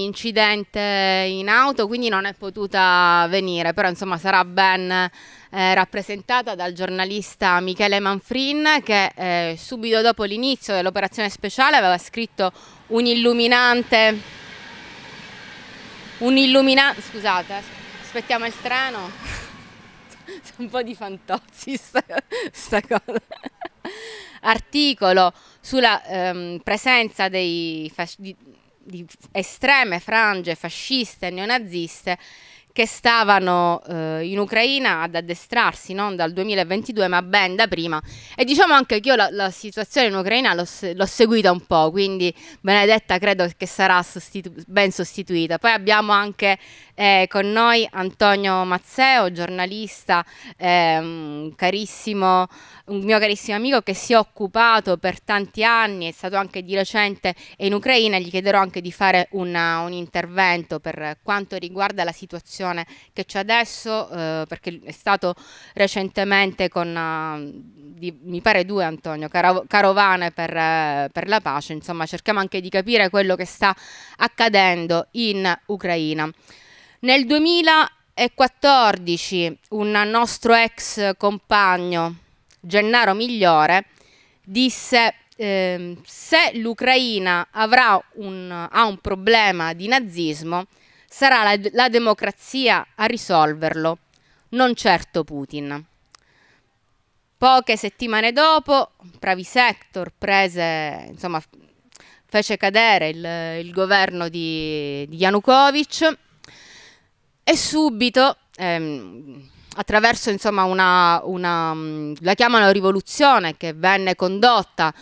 incidente in auto, quindi non è potuta venire, però insomma sarà ben eh, rappresentata dal giornalista Michele Manfrin che eh, subito dopo l'inizio dell'operazione speciale aveva scritto un illuminante, un illuminante, scusate, aspettiamo il treno, sono un po' di fantozzi sta, sta cosa articolo sulla ehm, presenza dei fascisti di estreme frange fasciste e neonaziste che stavano eh, in Ucraina ad addestrarsi non dal 2022 ma ben da prima e diciamo anche che io la, la situazione in Ucraina l'ho, se seguita un po' quindi Benedetta credo che sarà sostitu ben sostituita poi abbiamo anche eh, con noi Antonio Mazzeo, giornalista, ehm, carissimo, un mio carissimo amico che si è occupato per tanti anni, è stato anche di recente in Ucraina, gli chiederò anche di fare una, un intervento per quanto riguarda la situazione che c'è adesso, eh, perché è stato recentemente con, uh, di, mi pare due Antonio, caro, carovane per, uh, per la pace, insomma cerchiamo anche di capire quello che sta accadendo in Ucraina. Nel 2014 un nostro ex compagno, Gennaro Migliore, disse eh, se l'Ucraina un, ha un problema di nazismo, sarà la, la democrazia a risolverlo, non certo Putin. Poche settimane dopo, Pravi Sector prese, insomma, fece cadere il, il governo di, di Yanukovych e subito, ehm, attraverso insomma, una, una, mm, la chiamano rivoluzione che venne condotta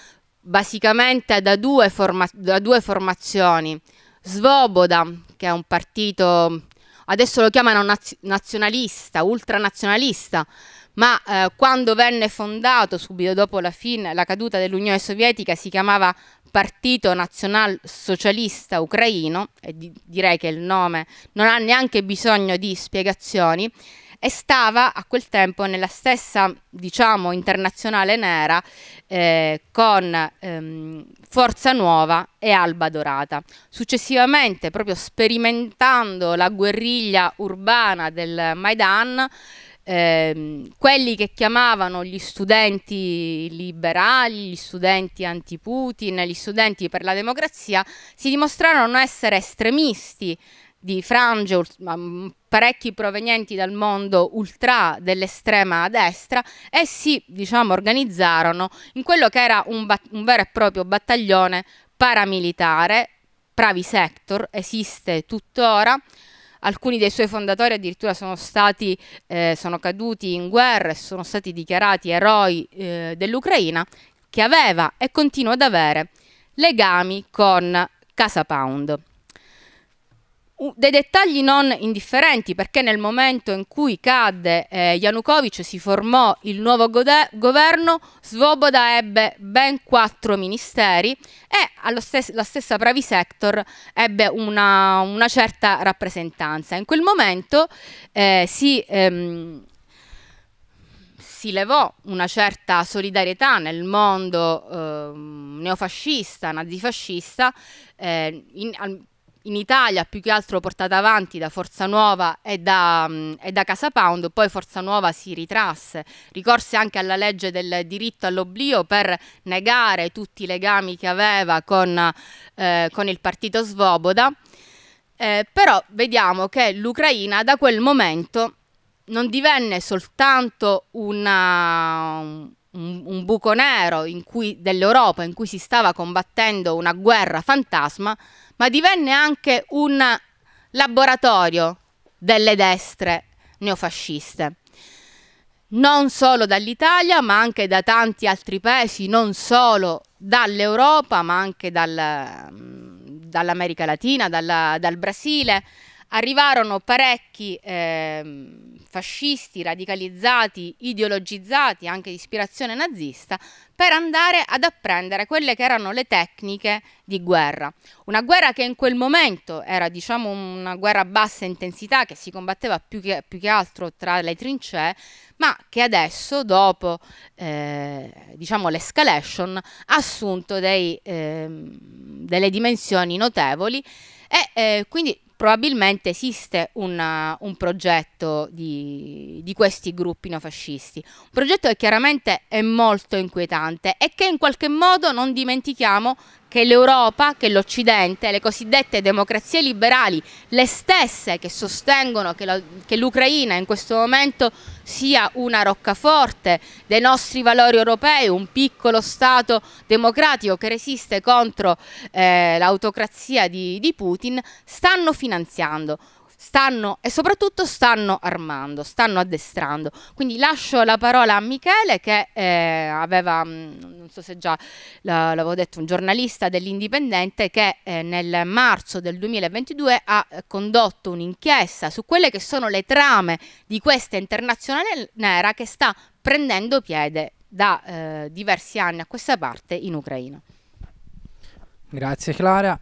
basicamente da due, forma, da due formazioni, Svoboda, che è un partito, adesso lo chiamano naz nazionalista, ultranazionalista, ma eh, quando venne fondato subito dopo la, fine, la caduta dell'Unione Sovietica si chiamava Partito Nazional Socialista Ucraino, e di direi che il nome non ha neanche bisogno di spiegazioni, e stava a quel tempo nella stessa, diciamo, internazionale nera eh, con ehm, Forza Nuova e Alba Dorata. Successivamente, proprio sperimentando la guerriglia urbana del Maidan, ehm, quelli che chiamavano gli studenti liberali, gli studenti anti-Putin, gli studenti per la democrazia, si dimostrarono essere estremisti di frange, mm, parecchi provenienti dal mondo ultra dell'estrema destra e si diciamo, organizzarono in quello che era un, un vero e proprio battaglione paramilitare, Pravi Sector, esiste tuttora, alcuni dei suoi fondatori addirittura sono stati eh, sono caduti in guerra e sono stati dichiarati eroi eh, dell'Ucraina che aveva e continua ad avere legami con Casa Pound dei dettagli non indifferenti perché nel momento in cui cadde eh, Yanukovych si formò il nuovo governo, Svoboda ebbe ben quattro ministeri e stes la stessa Pravi Sector ebbe una, una, certa rappresentanza. In quel momento eh, si, ehm, si, levò una certa solidarietà nel mondo eh, neofascista, nazifascista, eh, in, al, in Italia più che altro portata avanti da Forza Nuova e da, mm, e da Casa Pound, poi Forza Nuova si ritrasse, ricorse anche alla legge del diritto all'oblio per negare tutti i legami che aveva con, eh, con il partito Svoboda, eh, però vediamo che l'Ucraina da quel momento non divenne soltanto una, un, un buco nero dell'Europa in cui si stava combattendo una guerra fantasma, ma divenne anche un laboratorio delle destre neofasciste. Non solo dall'Italia, ma anche da tanti altri paesi, non solo dall'Europa, ma anche dal, mm, dall'America Latina, dalla, dal Brasile, arrivarono parecchi eh, fascisti, radicalizzati, ideologizzati anche di ispirazione nazista, per andare ad apprendere quelle che erano le tecniche di guerra. Una guerra che in quel momento era diciamo una guerra a bassa intensità che si combatteva più che, più che altro tra le trincee, ma che adesso dopo eh, diciamo l'escalation ha assunto dei, eh, delle dimensioni notevoli e eh, quindi probabilmente esiste una, uh, un progetto di, di, questi gruppi neofascisti, un progetto che chiaramente è molto inquietante e che in qualche modo non dimentichiamo che l'Europa, che l'Occidente, le cosiddette democrazie liberali, le stesse che sostengono che l'Ucraina in questo momento sia una roccaforte dei nostri valori europei, un piccolo Stato democratico che resiste contro eh, l'autocrazia di, di Putin, stanno finanziando stanno e soprattutto stanno armando, stanno addestrando. Quindi lascio la parola a Michele che eh, aveva, mm, non so se già l'avevo detto, un giornalista dell'Indipendente che eh, nel marzo del 2022 ha eh, condotto un'inchiesta su quelle che sono le trame di questa internazionale nera che sta prendendo piede da eh, diversi anni a questa parte in Ucraina. Grazie Clara.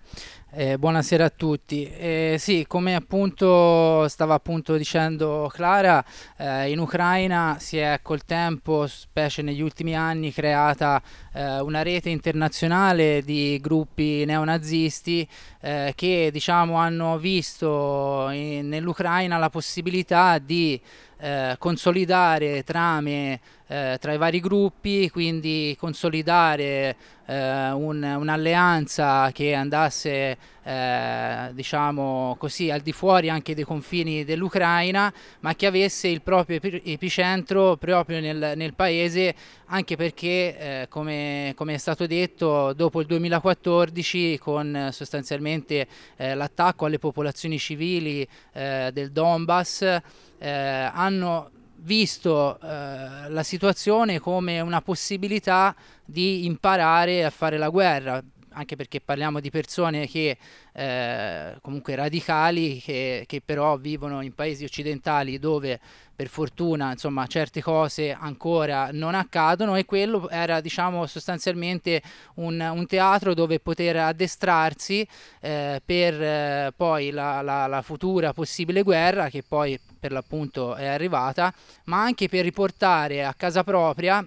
Eh, buonasera a tutti. Eh, sì, come appunto stava appunto dicendo Clara, eh, in Ucraina si è col tempo, specie negli ultimi anni, creata eh, una rete internazionale di gruppi neonazisti eh, che diciamo hanno visto in, nell'Ucraina la possibilità di eh, consolidare trame eh, tra i vari gruppi, quindi consolidare eh, un'alleanza che andasse eh, diciamo così al di fuori anche dei confini dell'Ucraina, ma che avesse il proprio epicentro proprio nel, nel paese, anche perché eh, come, come, è stato detto dopo il 2014 con sostanzialmente l'attacco alle popolazioni civili del Donbass, eh, hanno visto eh, la situazione come una possibilità di imparare a fare la guerra, anche perché parliamo di persone che eh, comunque radicali che, che, però vivono in paesi occidentali dove per fortuna insomma certe cose ancora non accadono e quello era diciamo sostanzialmente un, un teatro dove poter addestrarsi eh, per eh, poi la, la, la futura possibile guerra che poi per l'appunto è arrivata ma anche per riportare a casa propria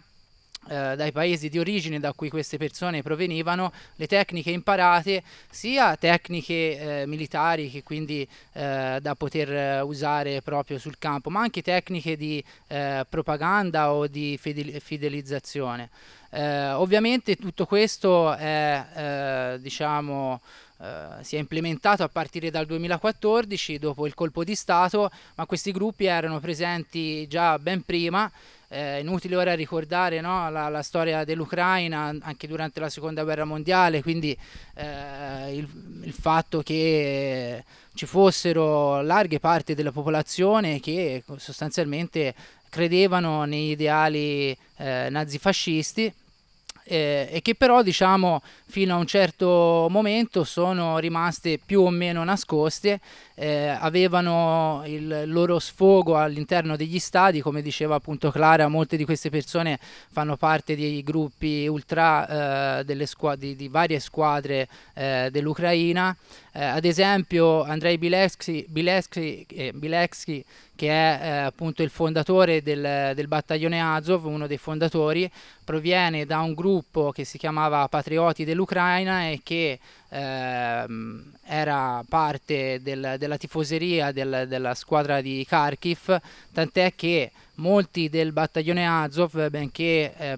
eh, dai paesi di origine da cui queste persone provenivano, le tecniche imparate, sia tecniche eh, militari che quindi eh, da poter eh, usare proprio sul campo, ma anche tecniche di eh, propaganda o di fidelizzazione. Eh, ovviamente tutto questo è, diciamo, Uh, si è implementato a partire dal 2014 dopo il colpo di Stato, ma questi gruppi erano presenti già ben prima eh, inutile ora ricordare no, la, la, storia dell'Ucraina anche durante la seconda guerra mondiale, quindi eh, il, il, fatto che ci fossero larghe parti della popolazione che sostanzialmente credevano negli ideali eh, nazifascisti. Eh, e che però diciamo fino a un certo momento sono rimaste più o meno nascoste eh, avevano il loro sfogo all'interno degli stadi, come diceva appunto Clara, molte di queste persone fanno parte dei gruppi ultra eh, delle di, di, varie squadre eh, dell'Ucraina, eh, ad esempio Andrei Bilevsky, Bilevsky, eh, Bilevsky che è eh, appunto il fondatore del, del battaglione Azov, uno dei fondatori, proviene da un gruppo che si chiamava Patrioti dell'Ucraina e che ehm, era parte del, della tifoseria del, della squadra di Kharkiv, tant'è che molti del battaglione Azov, benché eh,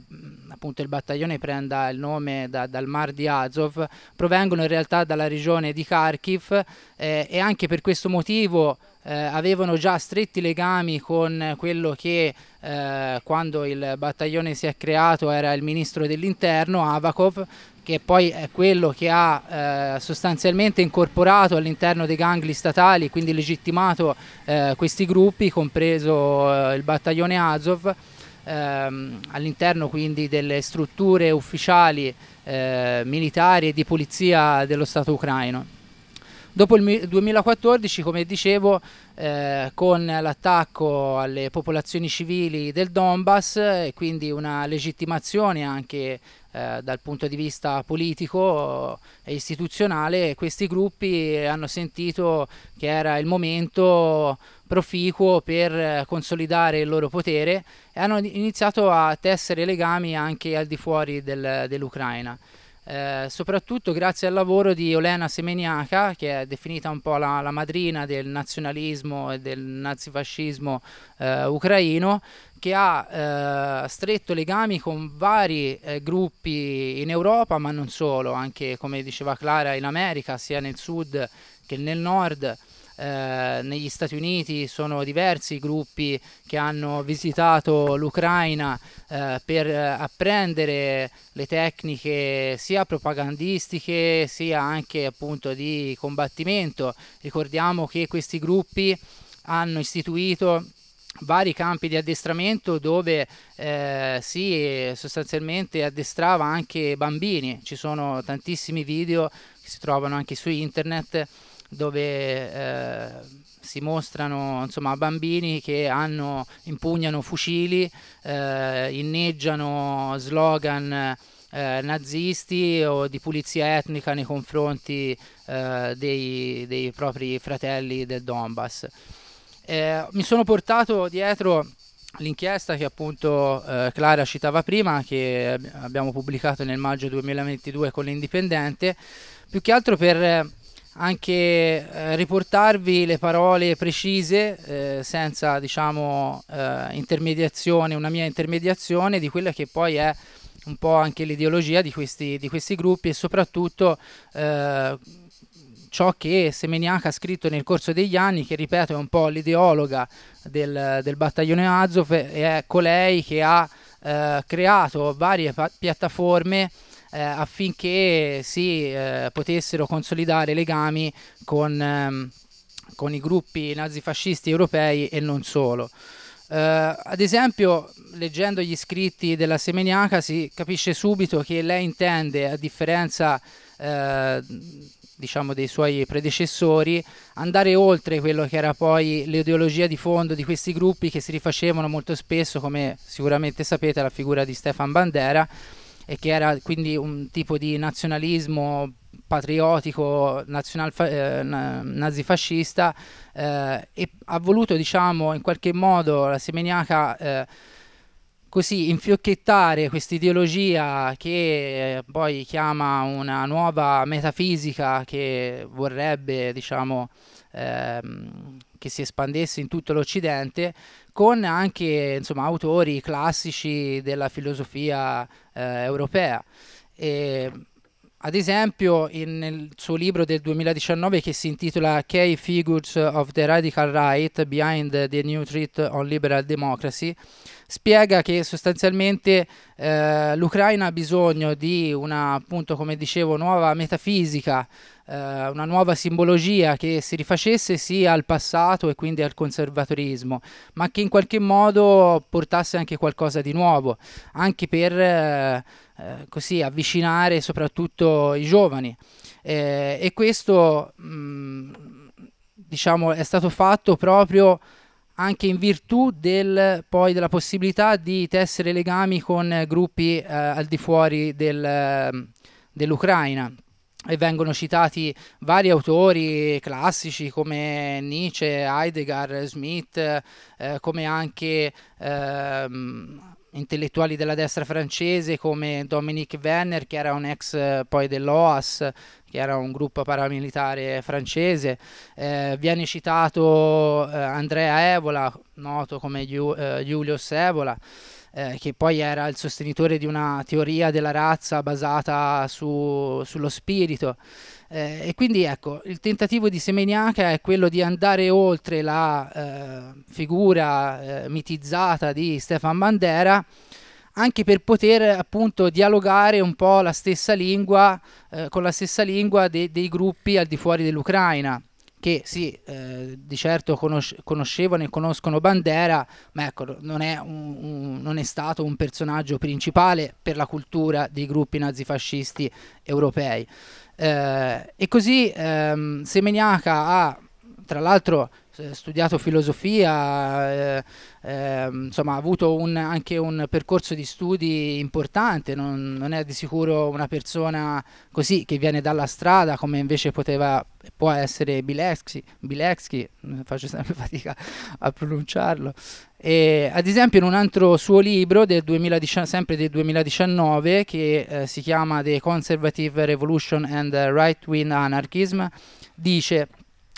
appunto il battaglione prenda il nome da, dal mar di Azov, provengono in realtà dalla regione di Kharkiv eh, e anche per questo motivo eh, avevano già stretti legami con quello che eh, quando il battaglione si è creato era il ministro dell'interno Avakov che poi è quello che ha eh, sostanzialmente incorporato all'interno dei gangli statali, quindi legittimato eh, questi gruppi, compreso eh, il battaglione Azov, ehm, all'interno quindi delle strutture ufficiali eh, militari e di polizia dello Stato ucraino. Dopo il 2014, come dicevo, eh, con l'attacco alle popolazioni civili del Donbass e quindi una legittimazione anche eh, dal punto di vista politico eh, e istituzionale questi gruppi hanno sentito che era il momento proficuo per eh, consolidare il loro potere e hanno iniziato a tessere legami anche al di fuori del, dell'Ucraina. Eh, soprattutto grazie al lavoro di Olena Semeniaca, che è definita un po' la, la madrina del nazionalismo e del nazifascismo eh, ucraino, che ha eh, stretto legami con vari eh, gruppi in Europa, ma non solo, anche come diceva Clara in America, sia nel sud che nel nord. Eh, negli Stati Uniti sono diversi i gruppi che hanno visitato l'Ucraina eh, per apprendere le tecniche sia propagandistiche sia anche appunto di combattimento. Ricordiamo che questi gruppi hanno istituito vari campi di addestramento dove eh, si sostanzialmente addestrava anche bambini, ci sono tantissimi video che si trovano anche su internet dove eh, si mostrano insomma, bambini che hanno, impugnano fucili, eh, inneggiano slogan eh, nazisti o di pulizia etnica nei confronti eh, dei, dei, propri fratelli del Donbass. Eh, mi sono portato dietro l'inchiesta che appunto eh, Clara citava prima, che abbiamo pubblicato nel maggio 2022 con l'Indipendente, più che altro per anche eh, riportarvi le parole precise, eh, senza diciamo eh, intermediazione, una mia intermediazione di quella che poi è un po' anche l'ideologia di questi, di questi gruppi e soprattutto eh, ciò che Semeniac ha scritto nel corso degli anni, che ripeto è un po' l'ideologa del, del battaglione Azov, è colei che ha eh, creato varie piattaforme eh, affinché si eh, potessero consolidare legami con, ehm, con i gruppi nazifascisti europei e non solo. Uh, ad esempio, leggendo gli scritti della Semeniaca si capisce subito che lei intende, a differenza uh, diciamo dei suoi predecessori, andare oltre quello che era poi l'ideologia di fondo di questi gruppi che si rifacevano molto spesso, come sicuramente sapete, alla figura di Stefan Bandera e che era quindi un tipo di nazionalismo patriottico eh, nazifascista eh, e ha voluto diciamo in qualche modo la Semeniaca eh, così infiocchettare questa ideologia che eh, poi chiama una nuova metafisica che vorrebbe diciamo ehm, che si espandesse in tutto l'Occidente, con anche insomma, autori classici della filosofia eh, europea. E, ad esempio, in, nel suo libro del 2019 che si intitola Key Figures of the Radical Right Behind the New Treat on Liberal Democracy, spiega che sostanzialmente eh, l'Ucraina ha bisogno di una, appunto, come dicevo, nuova metafisica eh, una nuova simbologia che si rifacesse sia al passato e quindi al conservatorismo, ma che in qualche modo portasse anche qualcosa di nuovo, anche per eh, eh così avvicinare soprattutto i giovani. Eh, e questo mh, mm, diciamo, è stato fatto proprio anche in virtù del, poi della possibilità di tessere legami con gruppi eh, al di fuori del, mm, dell'Ucraina e vengono citati vari autori classici come Nietzsche, Heidegger, Smith, eh, come anche ehm, intellettuali della destra francese come Dominique Werner, che era un ex eh, poi dell'OAS, che era un gruppo paramilitare francese. Eh, viene citato eh, Andrea Evola, noto come Ju- Julius eh, Evola eh, che poi era il sostenitore di una teoria della razza basata su, sullo spirito. Eh, e quindi ecco, il tentativo di Semeniaca è quello di andare oltre la eh, figura eh, mitizzata di Stefan Bandera anche per poter appunto dialogare un po' la stessa lingua, eh, con la stessa lingua de- dei gruppi al di fuori dell'Ucraina che sì, eh, di certo conosce- conoscevano e conoscono Bandera, ma ecco, non è, un, un, non è, stato un personaggio principale per la cultura dei gruppi nazifascisti europei. Eh, e così ehm, Semeniaca ha, tra l'altro, studiato filosofia, eh, eh, insomma ha avuto un, anche un percorso di studi importante, non, non, è di sicuro una persona così che viene dalla strada come invece poteva, può essere Bilecki, Bileschi mm, faccio sempre fatica a pronunciarlo. E, ad esempio in un altro suo libro del 2019, sempre del 2019 che eh, si chiama The Conservative Revolution and Right Wing Anarchism dice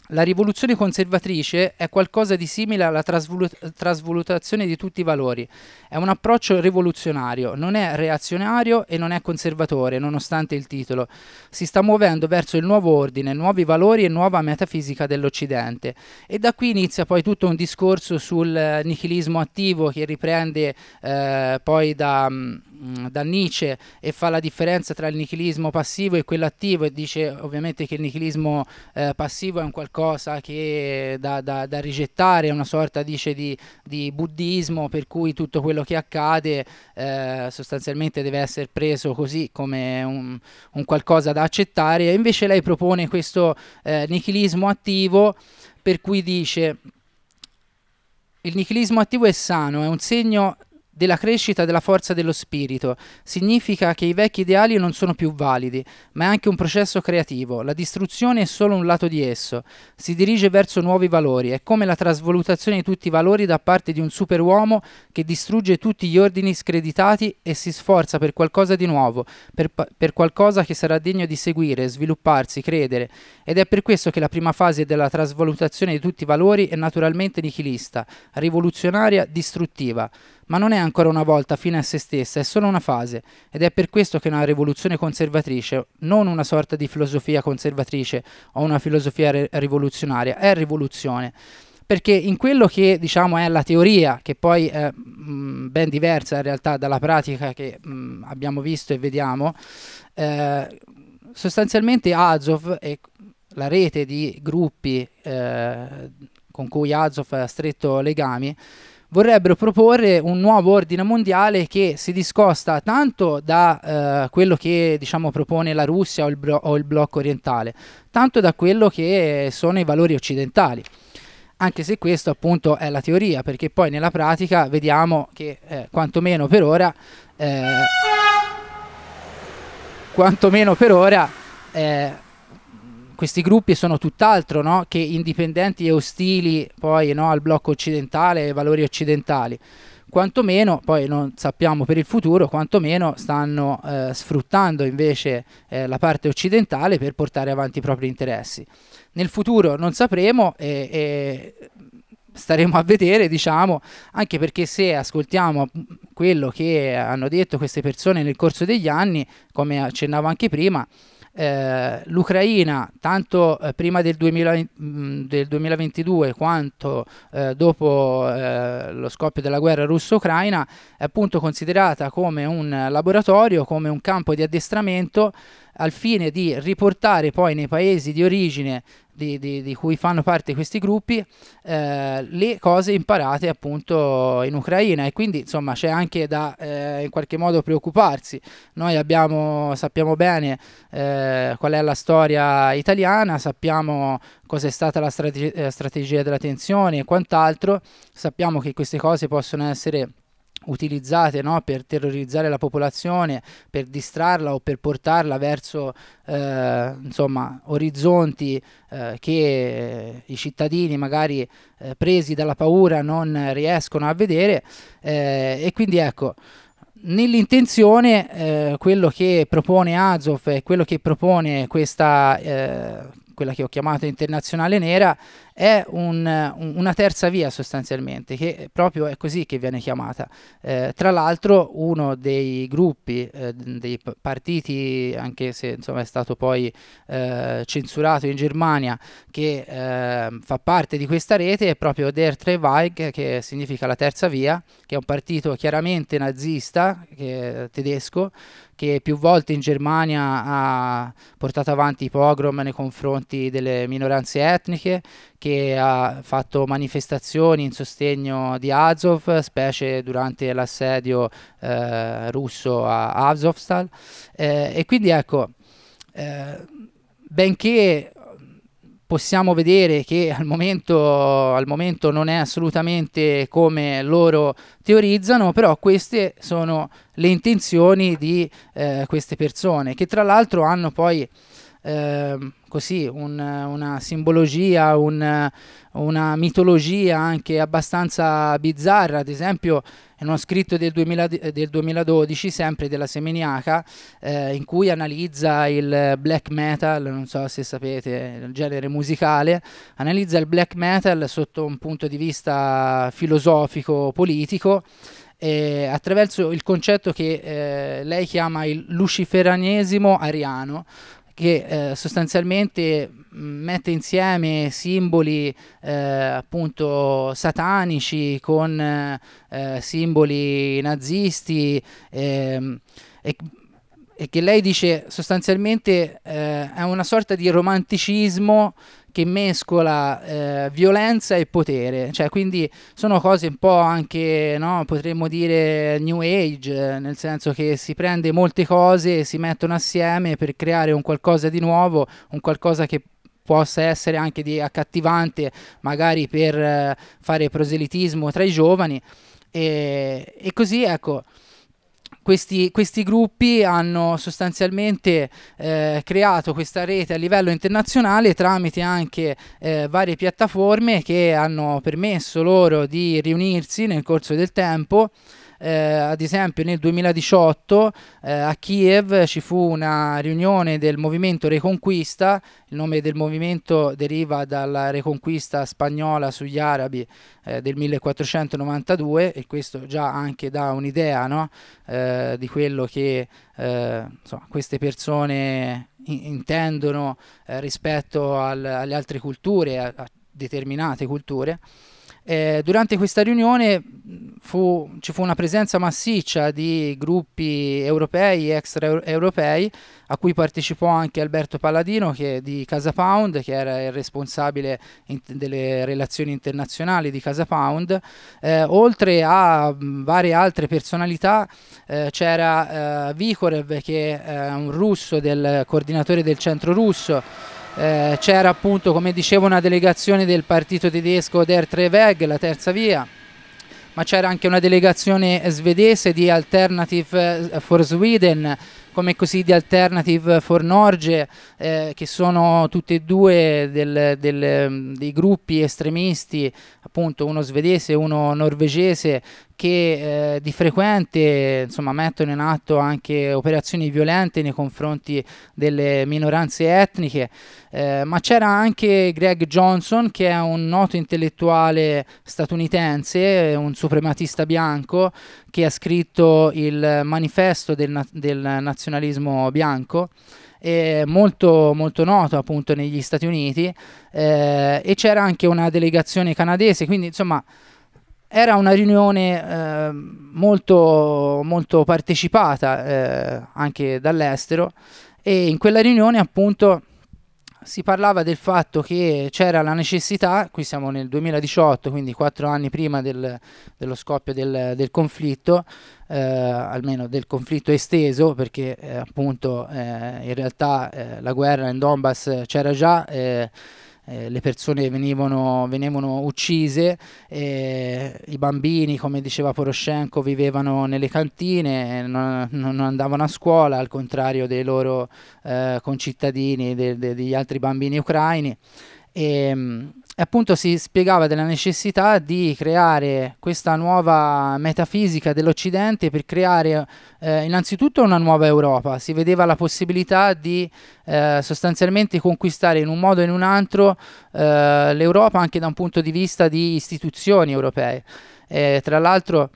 la rivoluzione conservatrice è qualcosa di simile alla trasvolutazione di tutti i valori. È un approccio rivoluzionario, non è reazionario e non è conservatore, nonostante il titolo. Si sta muovendo verso il nuovo ordine, nuovi valori e nuova metafisica dell'Occidente. E da qui inizia poi tutto un discorso sul nichilismo attivo che riprende eh, poi da... Mh, mm, Mm, da Nietzsche e fa la differenza tra il nichilismo passivo e quello attivo e dice ovviamente che il nichilismo eh, passivo è un qualcosa che da, da, da rigettare, è una sorta dice, di, di, buddismo per cui tutto quello che accade eh, sostanzialmente deve essere preso così come un, un, qualcosa da accettare e invece lei propone questo eh, nichilismo attivo per cui dice il nichilismo attivo è sano, è un segno della crescita della forza dello spirito. Significa che i vecchi ideali non sono più validi, ma è anche un processo creativo. La distruzione è solo un lato di esso. Si dirige verso nuovi valori, è come la trasvalutazione di tutti i valori da parte di un superuomo che distrugge tutti gli ordini screditati e si sforza per qualcosa di nuovo, per, per qualcosa che sarà degno di seguire, svilupparsi, credere. Ed è per questo che la prima fase della trasvalutazione di tutti i valori è naturalmente nichilista, rivoluzionaria, distruttiva ma non è ancora una volta fine a se stessa, è solo una fase, ed è per questo che una rivoluzione conservatrice, non una sorta di filosofia conservatrice o una filosofia re- rivoluzionaria, è rivoluzione perché in quello che diciamo è la teoria, che poi è mh, mm, ben diversa in realtà dalla pratica che mh, mm, abbiamo visto e vediamo, eh, sostanzialmente Azov e la rete di gruppi eh, con cui Azov ha stretto legami vorrebbero proporre un nuovo ordine mondiale che si discosta tanto da eh, quello che diciamo, propone la Russia o il, blo- o il blocco orientale, tanto da quello che sono i valori occidentali anche se questo appunto è la teoria, perché poi nella pratica vediamo che eh, quantomeno per ora, eh, quantomeno per ora eh, questi gruppi sono tutt'altro no? che indipendenti e ostili poi no? al blocco occidentale e ai valori occidentali. Quantomeno, poi non sappiamo per il futuro, quantomeno stanno eh, sfruttando invece eh, la parte occidentale per portare avanti i propri interessi. Nel futuro non sapremo e, e staremo a vedere, diciamo, anche perché se ascoltiamo quello che hanno detto queste persone nel corso degli anni, come accennavo anche prima, eh, l'Ucraina, tanto eh, prima del, 2000, mh, mm, del, 2022 quanto eh, dopo eh, lo scoppio della guerra russo-ucraina, è appunto considerata come un laboratorio, come un campo di addestramento al fine di riportare poi nei paesi di origine di, di, di, cui fanno parte questi gruppi eh, le cose imparate appunto in Ucraina e quindi insomma c'è anche da eh, in qualche modo preoccuparsi noi abbiamo, sappiamo bene eh, qual è la storia italiana sappiamo cosa è stata la strate eh, strategia della tensione e quant'altro sappiamo che queste cose possono essere utilizzate no, per terrorizzare la popolazione, per distrarla o per portarla verso eh, insomma, orizzonti eh, che i cittadini magari eh, presi dalla paura non riescono a vedere eh, e quindi ecco nell'intenzione eh, quello che propone Azov e quello che propone questa eh, quella che ho chiamato internazionale nera è un, una terza via sostanzialmente, che proprio è così che viene chiamata. Eh, tra l'altro uno dei gruppi, eh, dei partiti, anche se insomma, è stato poi eh, censurato in Germania, che ehm, fa parte di questa rete è proprio Der Treweig, che significa la terza via, che è un partito chiaramente nazista, tedesco, che più volte in Germania ha portato avanti i pogrom nei confronti delle minoranze etniche, che ha fatto manifestazioni in sostegno di Azov, specie durante l'assedio eh, russo a Azovstal. Eh, e quindi ecco, eh, benché possiamo vedere che al momento, al momento, non è assolutamente come loro teorizzano, però queste sono le intenzioni di eh, queste persone, che tra l'altro hanno poi Ehm, così un, una simbologia, un, una mitologia anche abbastanza bizzarra, ad esempio in uno scritto del, 2000, del 2012, sempre della Semeniaca, eh, in cui analizza il black metal, non so se sapete, il genere musicale, analizza il black metal sotto un punto di vista filosofico-politico. Eh, attraverso il concetto che eh, lei chiama il luciferanesimo ariano, che eh, sostanzialmente mm, mette insieme simboli eh, appunto satanici con eh, simboli nazisti ehm, e, e che lei dice sostanzialmente eh, è una sorta di romanticismo che mescola eh, violenza e potere, cioè quindi sono cose un po' anche, no, potremmo dire, new age, eh, nel senso che si prende molte cose e si mettono assieme per creare un qualcosa di nuovo, un qualcosa che possa essere anche di accattivante, magari per eh, fare proselitismo tra i giovani. E, e così, ecco, questi, questi gruppi hanno sostanzialmente eh, creato questa rete a livello internazionale tramite anche eh, varie piattaforme che hanno permesso loro di riunirsi nel corso del tempo eh, ad esempio nel 2018 eh, a Kiev ci fu una riunione del movimento Reconquista, il nome del movimento deriva dalla Reconquista spagnola sugli arabi eh, del 1492 e questo già anche dà un'idea no? Eh, di quello che eh, insomma, queste persone intendono eh, rispetto al, alle altre culture, a, a determinate culture. Eh, durante questa riunione mm, fu, ci fu una presenza massiccia di gruppi europei e extraeuropei, a cui partecipò anche Alberto Palladino che, di Casa Pound, che era il responsabile in, delle relazioni internazionali di Casa Pound. Eh, oltre a mh, mm, varie altre personalità eh, c'era eh, Vikorev, che è eh, un russo, del coordinatore del centro russo, eh, c'era appunto come dicevo una delegazione del partito tedesco Der Treveg, la terza via, ma c'era anche una delegazione svedese di Alternative eh, for Sweden, come così di Alternative for Norge, eh, che sono tutti e due del, del, mm, dei gruppi estremisti, appunto uno svedese e uno norvegese, che eh, di frequente insomma, mettono in atto anche operazioni violente nei confronti delle minoranze etniche, eh, ma c'era anche Greg Johnson che è un noto intellettuale statunitense, un suprematista bianco, che ha scritto il manifesto del, del nazionalismo bianco, molto, molto noto appunto negli Stati Uniti, eh, e c'era anche una delegazione canadese, quindi insomma era una riunione eh, molto, molto partecipata eh, anche dall'estero e in quella riunione appunto si parlava del fatto che c'era la necessità, qui siamo nel 2018, quindi quattro anni prima del, dello scoppio del, del conflitto, eh, almeno del conflitto esteso, perché eh, appunto eh, in realtà eh, la guerra in Donbass c'era già. Eh, eh, le persone venivano, venivano uccise, eh, i bambini, come diceva Poroshenko, vivevano nelle cantine, non, non andavano a scuola, al contrario dei loro eh, concittadini, de, de, degli altri bambini ucraini. E, mm, e appunto si spiegava della necessità di creare questa nuova metafisica dell'Occidente per creare eh, innanzitutto una nuova Europa. Si vedeva la possibilità di eh, sostanzialmente conquistare in un modo o in un altro eh, l'Europa anche da un punto di vista di istituzioni europee. Eh, tra l'altro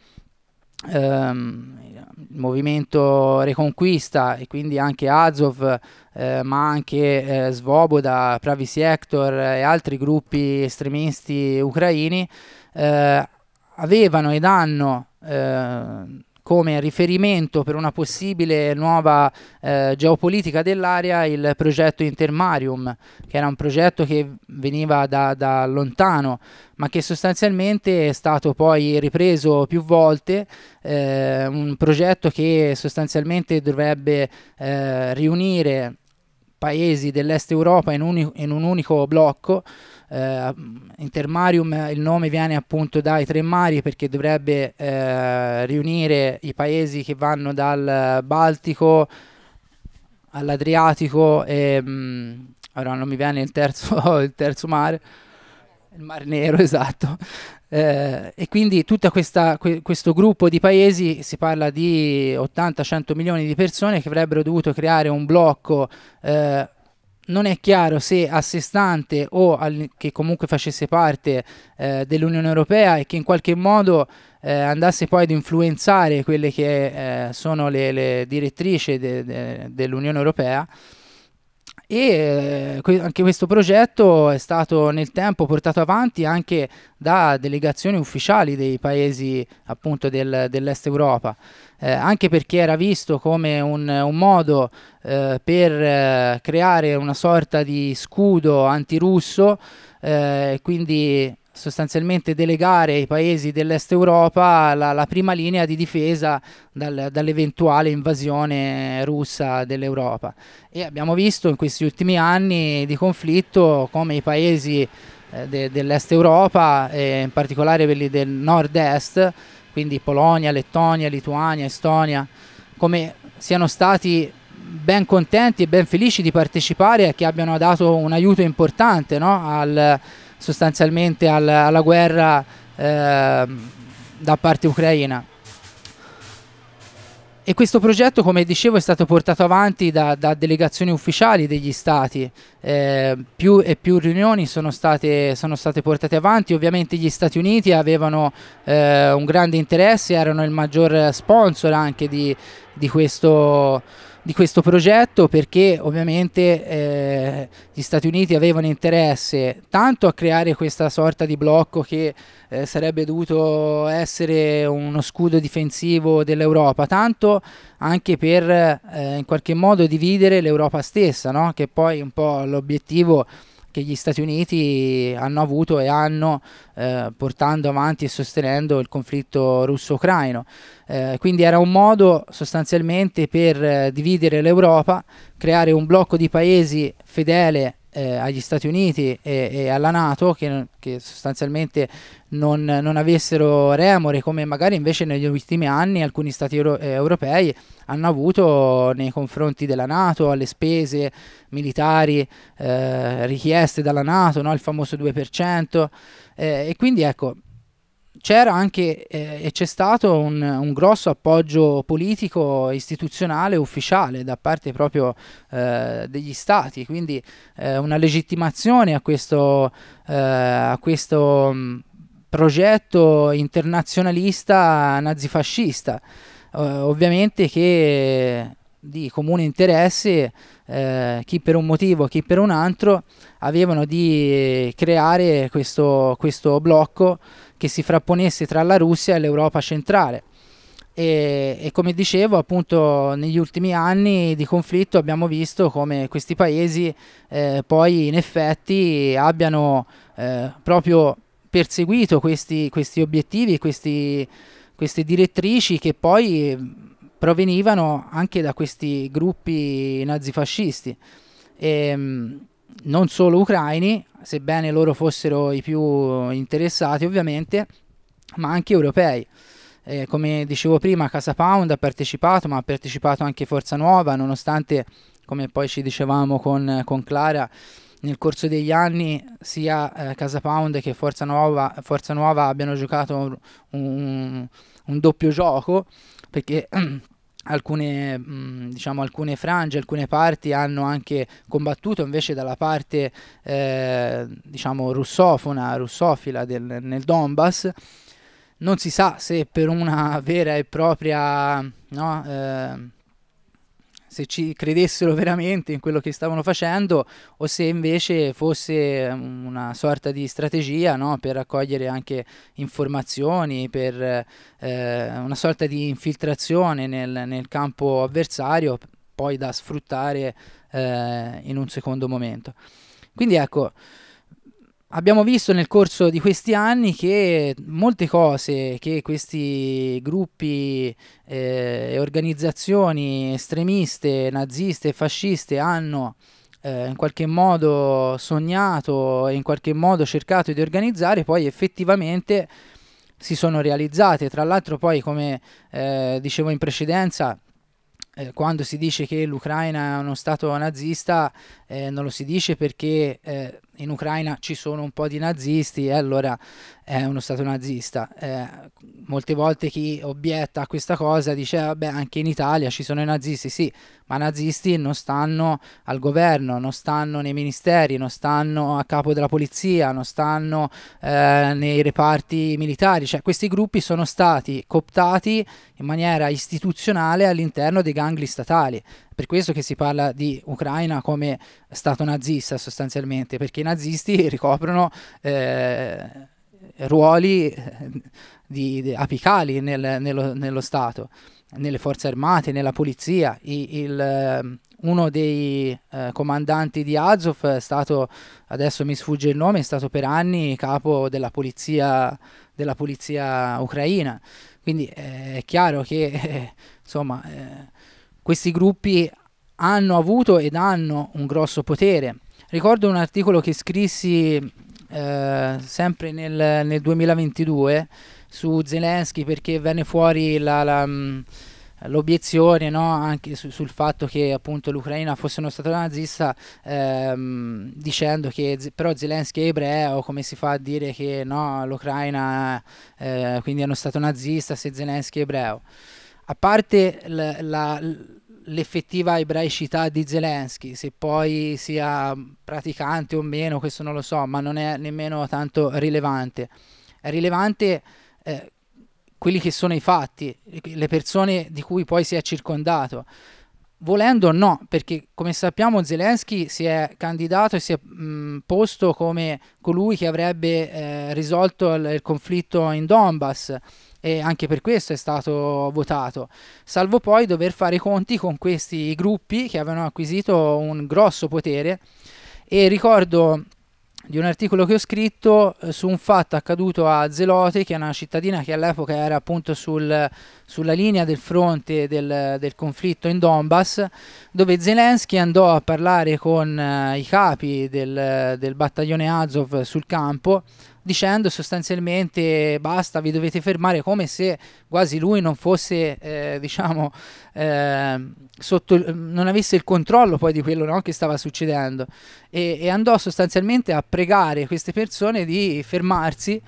ehm, il movimento Reconquista e quindi anche Azov, eh, ma anche eh, Svoboda, Pravi Sector e altri gruppi estremisti ucraini eh, avevano ed hanno eh, come riferimento per una possibile nuova eh, geopolitica dell'area il progetto Intermarium, che era un progetto che veniva da, da lontano, ma che sostanzialmente è stato poi ripreso più volte, eh, un progetto che sostanzialmente dovrebbe eh, riunire paesi dell'est Europa in, uni in un unico blocco eh, Intermarium il nome viene appunto dai tre mari perché dovrebbe eh, riunire i paesi che vanno dal Baltico all'Adriatico e mh, mm, allora non mi viene il terzo, il terzo mare il Mar Nero, esatto. Eh, e quindi tutto que, questo gruppo di paesi, si parla di 80-100 milioni di persone che avrebbero dovuto creare un blocco eh, non è chiaro se a sé stante o al, che comunque facesse parte eh, dell'Unione Europea e che in qualche modo eh, andasse poi ad influenzare quelle che eh, sono le, le direttrici de, de, dell'Unione Europea. E eh, que anche questo progetto è stato nel tempo portato avanti anche da delegazioni ufficiali dei paesi appunto del, dell'est Europa eh, anche perché era visto come un, un modo eh, per eh, creare una sorta di scudo antirusso, eh, quindi sostanzialmente delegare ai paesi dell'est Europa la, la prima linea di difesa dal, dall'eventuale invasione russa dell'Europa. E abbiamo visto in questi ultimi anni di conflitto come i paesi eh, de, dell'est Europa, eh, in particolare quelli del nord-est, quindi Polonia, Lettonia, Lituania, Estonia, come siano stati ben contenti e ben felici di partecipare e che abbiano dato un aiuto importante no? al, sostanzialmente al, alla guerra eh, da parte ucraina. E questo progetto, come dicevo, è stato portato avanti da, da delegazioni ufficiali degli stati, eh, più e più riunioni sono state, sono state, portate avanti, ovviamente gli Stati Uniti avevano eh, un grande interesse, erano il maggior sponsor anche di, di questo di questo progetto perché ovviamente eh, gli Stati Uniti avevano interesse tanto a creare questa sorta di blocco che eh, sarebbe dovuto essere uno scudo difensivo dell'Europa, tanto anche per eh, in qualche modo dividere l'Europa stessa, no? che poi un po' l'obiettivo che gli Stati Uniti hanno avuto e hanno eh, portando avanti e sostenendo il conflitto russo-ucraino. Eh, quindi era un modo sostanzialmente per eh, dividere l'Europa, creare un blocco di paesi fedele eh, agli Stati Uniti e, e alla Nato che, che sostanzialmente non, non, avessero remore come magari invece negli ultimi anni alcuni Stati euro- eh, europei hanno avuto nei confronti della Nato, alle spese militari eh, richieste dalla Nato, no? il famoso 2%. Eh, e quindi ecco, c'era anche eh, e c'è stato un, un, grosso appoggio politico, istituzionale, ufficiale da parte proprio eh, degli stati, quindi eh, una legittimazione a questo, eh, a questo mh, mm, progetto internazionalista nazifascista, ovviamente che di comune interesse, eh, chi per un motivo, chi per un altro, avevano di creare questo, questo blocco che si frapponesse tra la Russia e l'Europa centrale. E, e, come dicevo appunto negli ultimi anni di conflitto abbiamo visto come questi paesi eh, poi in effetti abbiano eh, proprio perseguito questi, questi obiettivi, questi, queste direttrici che poi provenivano anche da questi gruppi nazifascisti. E, ehm, non solo ucraini, sebbene loro fossero i più interessati ovviamente, ma anche europei. Eh, come dicevo prima, Casa Pound ha partecipato, ma ha partecipato anche Forza Nuova, nonostante, come poi ci dicevamo con, con Clara, nel corso degli anni sia eh, Casa Pound che Forza Nuova, Forza Nuova abbiano giocato un, un, un doppio gioco, perché Alcune, mh, mm, diciamo, alcune, frange, alcune parti hanno anche combattuto invece dalla parte eh, diciamo, russofona, russofila del, nel Donbass. Non si sa se per una vera e propria no, eh, se ci credessero veramente in quello che stavano facendo o se invece fosse ehm, una sorta di strategia no? per raccogliere anche informazioni, per eh, una sorta di infiltrazione nel, nel, campo avversario poi da sfruttare eh, in un secondo momento. Quindi ecco, Abbiamo visto nel corso di questi anni che molte cose che questi gruppi eh, e eh, organizzazioni estremiste, naziste e fasciste hanno eh, in qualche modo sognato e in qualche modo cercato di organizzare, poi effettivamente si sono realizzate. Tra l'altro poi, come eh, dicevo in precedenza, eh, quando si dice che l'Ucraina è uno Stato nazista, eh, non lo si dice perché in Ucraina ci sono un po' di nazisti e allora è eh, uno stato nazista. Eh, molte volte chi obietta a questa cosa dice vabbè ah, anche in Italia ci sono i nazisti, sì, ma nazisti non stanno al governo, non stanno nei ministeri, non stanno a capo della polizia, non stanno eh, nei reparti militari, cioè questi gruppi sono stati cooptati in maniera istituzionale all'interno dei gangli statali per questo che si parla di Ucraina come stato nazista sostanzialmente, perché i nazisti ricoprono eh, ruoli eh, di, di, apicali nel, nello, nello, Stato, nelle forze armate, nella polizia. I, il, eh, uno dei eh, comandanti di Azov è stato, adesso mi sfugge il nome, è stato per anni capo della polizia, della polizia ucraina. Quindi eh, è chiaro che, eh, insomma questi gruppi hanno avuto ed hanno un grosso potere. Ricordo un articolo che scrissi eh, sempre nel, nel, 2022 su Zelensky perché venne fuori la, la mm, l'obiezione no? anche su, sul fatto che appunto l'Ucraina fosse uno stato nazista ehm, dicendo che però Zelensky è ebreo come si fa a dire che no, l'Ucraina eh, quindi è uno stato nazista se Zelensky è ebreo a parte la, la, l'effettiva ebraicità di Zelensky, se poi sia praticante o meno, questo non lo so, ma non è nemmeno tanto rilevante. È rilevante eh, quelli che sono i fatti, le persone di cui poi si è circondato. Volendo o no, perché come sappiamo Zelensky si è candidato e si è mh, mm, posto come colui che avrebbe eh, risolto il, il conflitto in Donbass e anche per questo è stato votato, salvo poi dover fare i conti con questi gruppi che avevano acquisito un grosso potere e ricordo di un articolo che ho scritto eh, su un fatto accaduto a Zelote, che è una cittadina che all'epoca era appunto sul, sulla linea del fronte del, del, conflitto in Donbass, dove Zelensky andò a parlare con eh, i capi del, del battaglione Azov sul campo dicendo sostanzialmente basta, vi dovete fermare, come se quasi lui non fosse, eh, diciamo, eh, sotto, non avesse il controllo poi di quello no, che stava succedendo. E, e, andò sostanzialmente a pregare queste persone di fermarsi.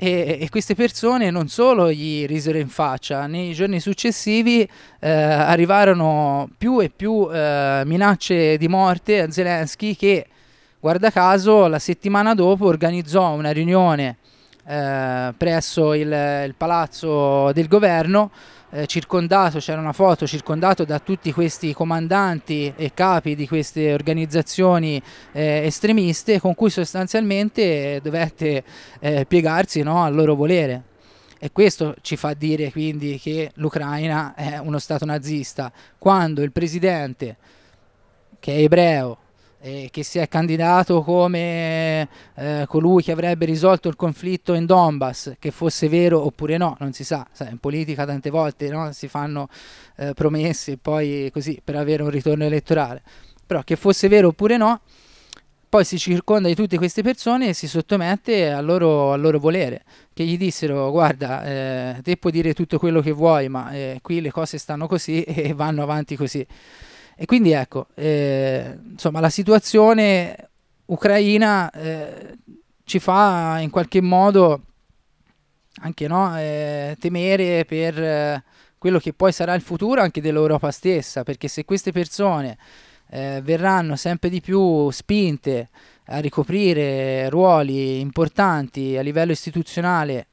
E, e, queste persone non solo gli risero in faccia, nei giorni successivi eh, arrivarono più e più eh, minacce di morte a Zelensky che Guarda caso, la settimana dopo organizzò una riunione eh, presso il, il, palazzo del governo, eh, circondato, c'era una foto, circondato da tutti questi comandanti e capi di queste organizzazioni eh, estremiste con cui sostanzialmente dovette eh, piegarsi no, al loro volere. E questo ci fa dire quindi che l'Ucraina è uno Stato nazista, quando il presidente, che è ebreo, eh, che si è candidato come eh, colui che avrebbe risolto il conflitto in Donbass, che fosse vero oppure no, non si sa, sai, in politica tante volte no? si fanno eh, promesse poi così per avere un ritorno elettorale, però che fosse vero oppure no, poi si circonda di tutte queste persone e si sottomette al loro, al loro volere, che gli dissero guarda, eh, te puoi dire tutto quello che vuoi, ma eh, qui le cose stanno così e vanno avanti così. E quindi ecco, eh, insomma, la situazione ucraina eh, ci fa in qualche modo anche no, eh, temere per eh, quello che poi sarà il futuro anche dell'Europa stessa, perché se queste persone eh, verranno sempre di più spinte a ricoprire ruoli importanti a livello istituzionale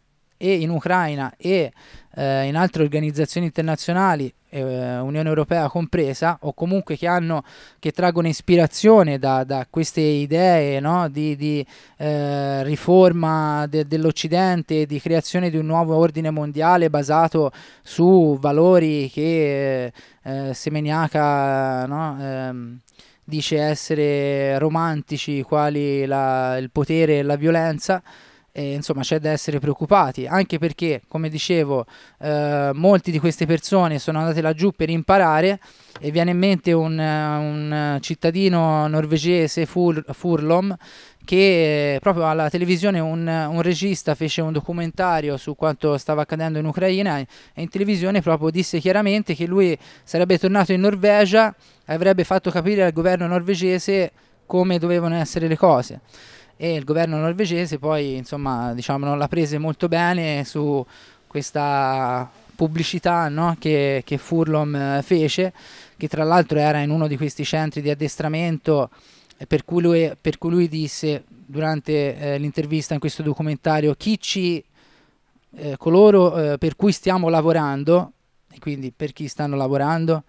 e in Ucraina e eh, in altre organizzazioni internazionali, eh, Unione Europea compresa, o comunque che, hanno, che traggono ispirazione da, da queste idee no? di, di eh, riforma de, dell'Occidente, di creazione di un nuovo ordine mondiale basato su valori che eh, eh, Semeniaca... No? Ehm, dice essere romantici quali la, il potere e la violenza, e, insomma c'è da essere preoccupati, anche perché come dicevo eh, molti di queste persone sono andate laggiù per imparare e viene in mente un, un cittadino norvegese Fur, Furlom che eh, proprio alla televisione un, un, regista fece un documentario su quanto stava accadendo in Ucraina e in televisione proprio disse chiaramente che lui sarebbe tornato in Norvegia e avrebbe fatto capire al governo norvegese come dovevano essere le cose e il governo norvegese poi insomma, diciamo, non la prese molto bene su questa pubblicità no? che, che Furlom eh, fece, che tra l'altro era in uno di questi centri di addestramento per cui lui, per cui lui disse durante eh, l'intervista in questo documentario chi ci, eh, coloro eh, per cui stiamo lavorando, e quindi per chi stanno lavorando,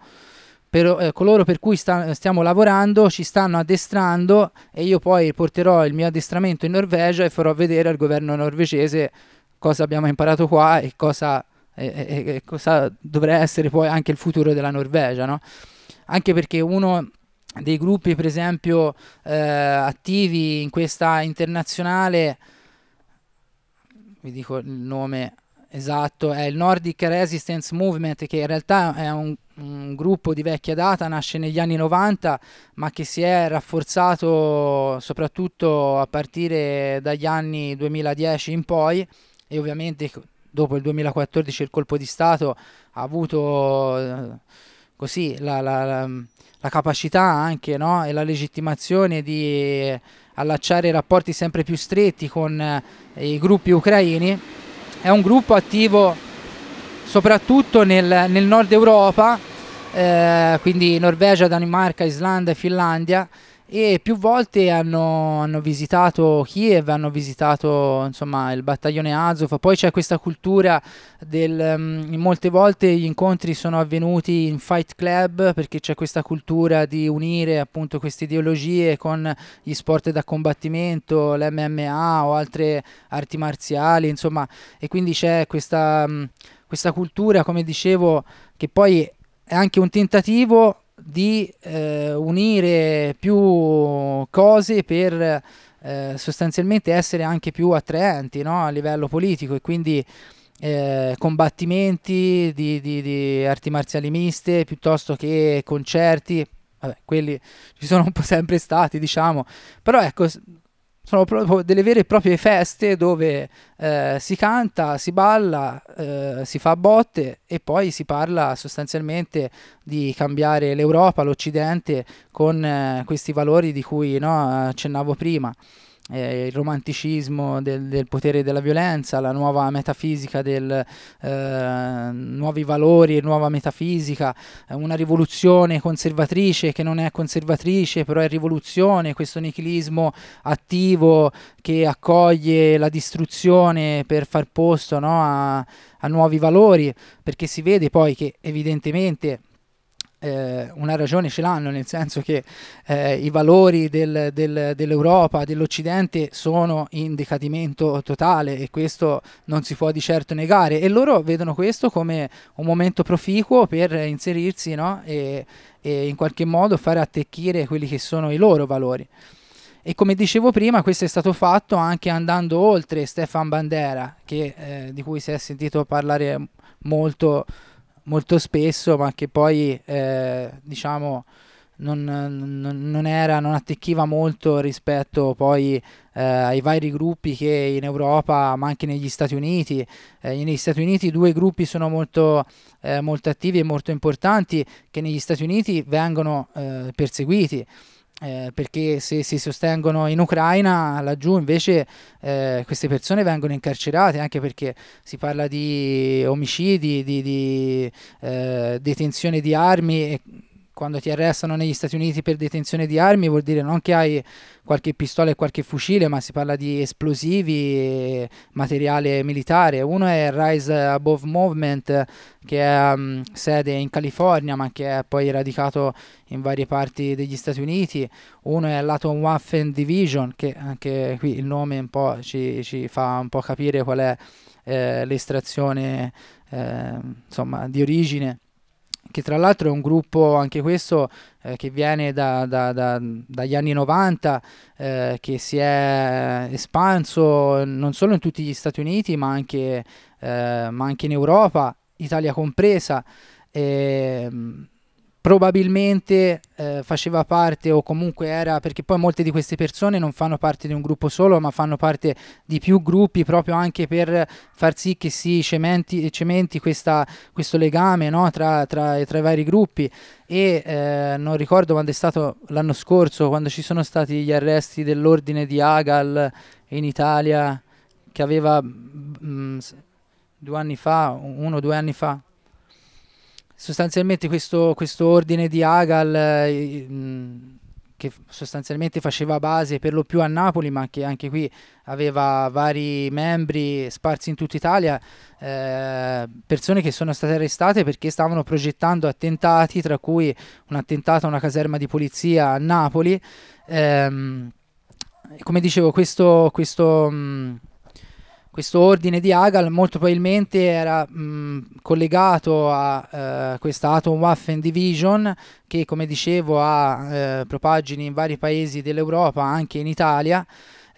per, eh, coloro per cui sta, stiamo lavorando ci stanno addestrando e io poi porterò il mio addestramento in Norvegia e farò vedere al governo norvegese cosa abbiamo imparato qua e cosa, e, e, cosa dovrà essere poi anche il futuro della Norvegia. No? Anche perché uno dei gruppi, per esempio, eh, attivi in questa internazionale, vi dico il nome esatto, è il Nordic Resistance Movement, che in realtà è un un gruppo di vecchia data, nasce negli anni 90 ma che si è rafforzato soprattutto a partire dagli anni 2010 in poi e ovviamente dopo il 2014 il colpo di Stato ha avuto eh, così la, la, la, la capacità anche no? e la legittimazione di allacciare rapporti sempre più stretti con eh, i gruppi ucraini. È un gruppo attivo soprattutto nel, nel nord Europa, eh, quindi Norvegia, Danimarca, Islanda e Finlandia e più volte hanno, hanno, visitato Kiev, hanno visitato insomma, il battaglione Azov, poi c'è questa cultura del... Um, molte volte gli incontri sono avvenuti in fight club perché c'è questa cultura di unire appunto queste ideologie con gli sport da combattimento, l'MMA o altre arti marziali, insomma, e quindi c'è questa... Um, questa cultura, come dicevo, che poi è anche un tentativo di eh, unire più cose per eh, sostanzialmente essere anche più attraenti no? a livello politico e quindi eh, combattimenti di, di, di, arti marziali miste piuttosto che concerti, vabbè, quelli ci sono un po' sempre stati, diciamo, però ecco, sono proprio delle vere e proprie feste dove eh, si canta, si balla, eh, si fa botte e poi si parla sostanzialmente di cambiare l'Europa, l'Occidente con eh, questi valori di cui no, accennavo prima eh, il romanticismo del, del, potere della violenza, la nuova metafisica del eh, nuovi valori e nuova metafisica, eh, una rivoluzione conservatrice che non è conservatrice, però è rivoluzione, questo nichilismo attivo che accoglie la distruzione per far posto no, a, a nuovi valori, perché si vede poi che evidentemente eh, una ragione ce l'hanno, nel senso che eh, i valori del, del, dell'Europa, dell'Occidente sono in decadimento totale e questo non si può di certo negare e loro vedono questo come un momento proficuo per inserirsi no? e, e in qualche modo fare attecchire quelli che sono i loro valori. E come dicevo prima, questo è stato fatto anche andando oltre Stefan Bandera, che, eh, di cui si è sentito parlare molto molto spesso, ma che poi eh, diciamo non, non, era, non, attecchiva molto rispetto poi eh, ai vari gruppi che in Europa ma anche negli Stati Uniti eh, negli Stati Uniti due gruppi sono molto, eh, molto, attivi e molto importanti che negli Stati Uniti vengono eh, perseguiti eh, perché se si sostengono in Ucraina, laggiù invece eh, queste persone vengono incarcerate anche perché si parla di omicidi, di, di eh, detenzione di armi e quando ti arrestano negli Stati Uniti per detenzione di armi vuol dire non che hai qualche pistola e qualche fucile, ma si parla di esplosivi materiale militare. Uno è Rise Above Movement, che è um, sede in California, ma che è poi radicato in varie parti degli Stati Uniti. Uno è Lato Waffen Division, che anche qui il nome un po' ci, ci fa un po' capire qual è eh, l'estrazione eh, insomma, di origine che tra l'altro è un gruppo, anche questo, eh, che viene da, da, da, dagli anni 90, eh, che si è espanso non solo in tutti gli Stati Uniti, ma anche, eh, ma anche in Europa, Italia compresa. E, mm, probabilmente eh, faceva parte o comunque era perché poi molte di queste persone non fanno parte di un gruppo solo ma fanno parte di più gruppi proprio anche per far sì che si cementi, cementi questa, questo legame no, tra, tra, tra, i vari gruppi e eh, non ricordo quando è stato l'anno scorso quando ci sono stati gli arresti dell'ordine di Agal in Italia che aveva mh, mm, due anni fa uno o due anni fa sostanzialmente questo, questo, ordine di Agal eh, che sostanzialmente faceva base per lo più a Napoli ma che anche qui aveva vari membri sparsi in tutta Italia eh, persone che sono state arrestate perché stavano progettando attentati tra cui un attentato a una caserma di polizia a Napoli ehm, come dicevo questo, questo mh, questo ordine di Agal molto probabilmente era mh, collegato a eh, questa Atomwaffen Division che come dicevo ha eh, propaggini in vari paesi dell'Europa, anche in Italia,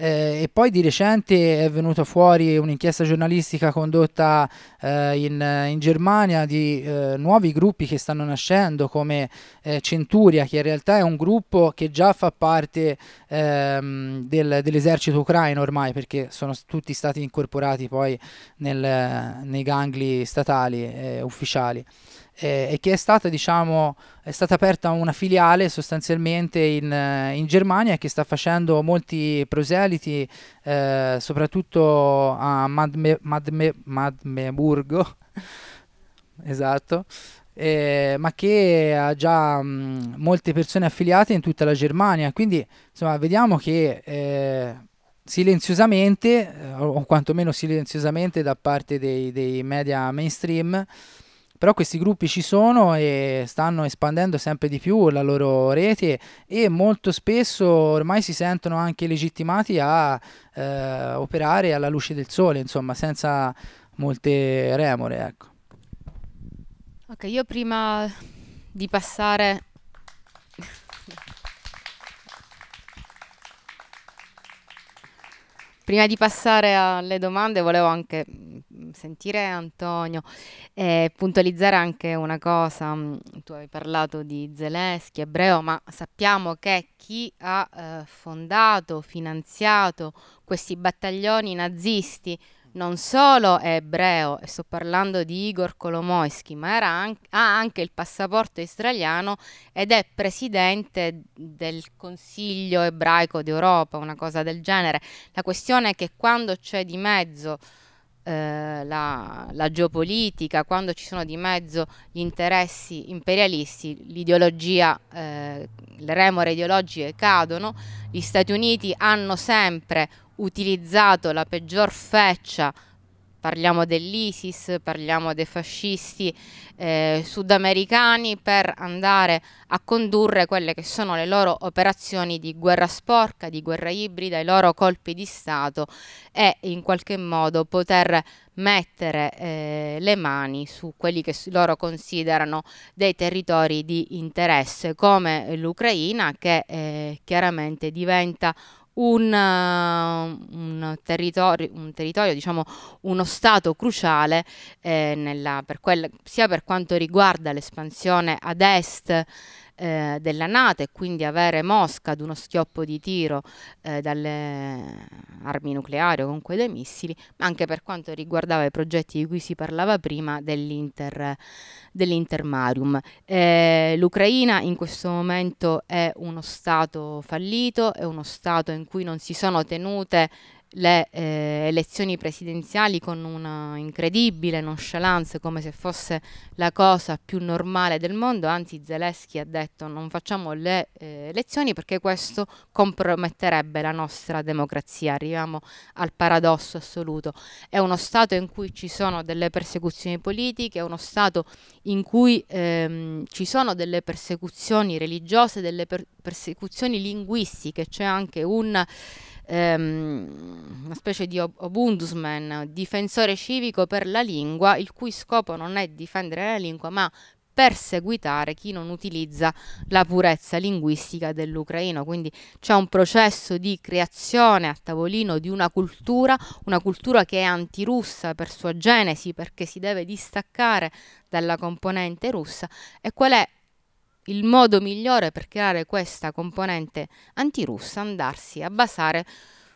eh, e poi di recente è venuta fuori un'inchiesta giornalistica condotta eh, in, in, Germania di eh, nuovi gruppi che stanno nascendo come eh, Centuria, che in realtà è un gruppo che già fa parte ehm, del, dell'esercito ucraino ormai perché sono tutti stati incorporati poi nel, nei gangli statali eh, ufficiali eh, e che è stata, diciamo, è stata aperta una filiale sostanzialmente in, eh, in Germania che sta facendo molti proseliti, eh, soprattutto a Madme, Madme, Madmeburgo, esatto, eh, ma che ha già mh, mm, molte persone affiliate in tutta la Germania. Quindi, insomma, vediamo che eh, silenziosamente, eh, o quantomeno silenziosamente da parte dei, dei media mainstream, però questi gruppi ci sono e stanno espandendo sempre di più la loro rete e molto spesso ormai si sentono anche legittimati a eh, operare alla luce del sole, insomma, senza molte remore, ecco. Ok, io prima di passare Prima di passare alle domande volevo anche sentire Antonio e puntualizzare anche una cosa, mm, tu hai parlato di Zelensky, ebreo, ma sappiamo che chi ha eh, fondato, finanziato questi battaglioni nazisti non solo è ebreo, e sto parlando di Igor Kolomoisky, ma an ha anche il passaporto israeliano ed è presidente del Consiglio ebraico d'Europa, una cosa del genere. La questione è che quando c'è di mezzo eh, la, la, geopolitica, quando ci sono di mezzo gli interessi imperialisti, l'ideologia, eh, le remore ideologiche cadono, gli Stati Uniti hanno sempre utilizzato la peggior feccia parliamo dell'ISIS, parliamo dei fascisti eh, sudamericani per andare a condurre quelle che sono le loro operazioni di guerra sporca, di guerra ibrida, i loro colpi di Stato e in qualche modo poter mettere eh, le mani su quelli che loro considerano dei territori di interesse come l'Ucraina che eh, chiaramente diventa un, eh, un, territorio, un territorio, diciamo uno stato cruciale eh, nella, per quel, sia per quanto riguarda l'espansione ad est eh, della NATO e quindi avere Mosca ad uno schioppo di tiro eh, dalle armi nucleari o comunque dai missili, ma anche per quanto riguardava i progetti di cui si parlava prima dell'Inter, dell'Intermarium. Eh, L'Ucraina in questo momento è uno Stato fallito, è uno Stato in cui non si sono tenute le eh, elezioni presidenziali con una incredibile nonchalance, come se fosse la cosa più normale del mondo, anzi Zelensky ha detto non facciamo le eh, elezioni perché questo comprometterebbe la nostra democrazia, arriviamo al paradosso assoluto. È uno Stato in cui ci sono delle persecuzioni politiche, è uno Stato in cui ehm, ci sono delle persecuzioni religiose, delle per persecuzioni linguistiche, c'è anche un ehm, una specie di ob- difensore civico per la lingua, il cui scopo non è difendere la lingua, ma perseguitare chi non utilizza la purezza linguistica dell'ucraino. Quindi c'è un processo di creazione a tavolino di una cultura, una cultura che è antirussa per sua genesi, perché si deve distaccare dalla componente russa. E qual è il modo migliore per creare questa componente antirussa andarsi a basare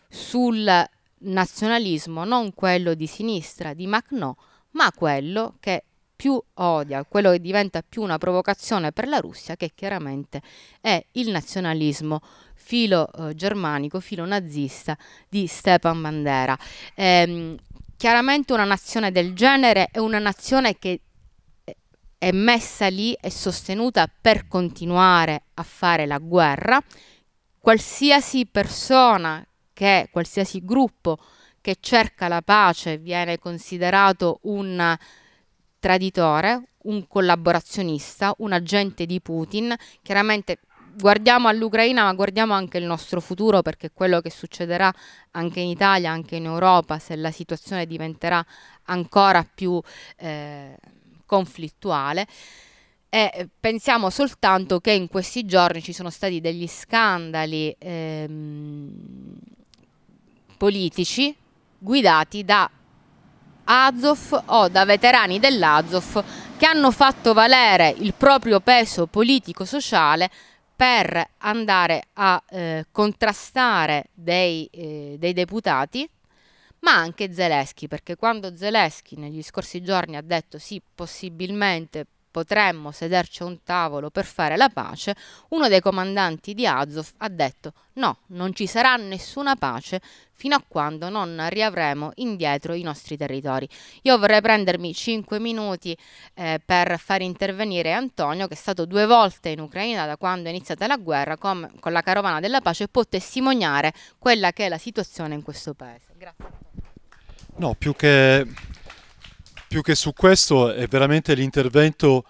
sul nazionalismo, non quello di sinistra, di Macno, ma quello che più odia, quello che diventa più una provocazione per la Russia, che chiaramente è il nazionalismo filo eh, germanico, filo nazista di Stepan Bandera. Ehm, chiaramente una nazione del genere è una nazione che è messa lì e sostenuta per continuare a fare la guerra, qualsiasi persona che, qualsiasi gruppo che cerca la pace viene considerato un traditore, un collaborazionista, un agente di Putin. Chiaramente guardiamo all'Ucraina, ma guardiamo anche il nostro futuro, perché quello che succederà anche in Italia, anche in Europa, se la situazione diventerà ancora più... Eh, conflittuale e eh, pensiamo soltanto che in questi giorni ci sono stati degli scandali ehm, politici guidati da Azov o da veterani dell'Azov che hanno fatto valere il proprio peso politico-sociale per andare a eh, contrastare dei, eh, dei deputati ma anche Zelensky, perché quando Zelensky negli scorsi giorni ha detto sì, possibilmente potremmo sederci a un tavolo per fare la pace, uno dei comandanti di Azov ha detto no, non ci sarà nessuna pace fino a quando non riavremo indietro i nostri territori. Io vorrei prendermi 5 minuti eh, per far intervenire Antonio, che è stato due volte in Ucraina da quando è iniziata la guerra con, con la carovana della pace, e può testimoniare quella che è la situazione in questo paese. Grazie. No, più che, più che su questo è veramente l'intervento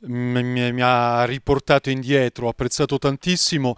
mi, mm, mi, mi ha riportato indietro, ho apprezzato tantissimo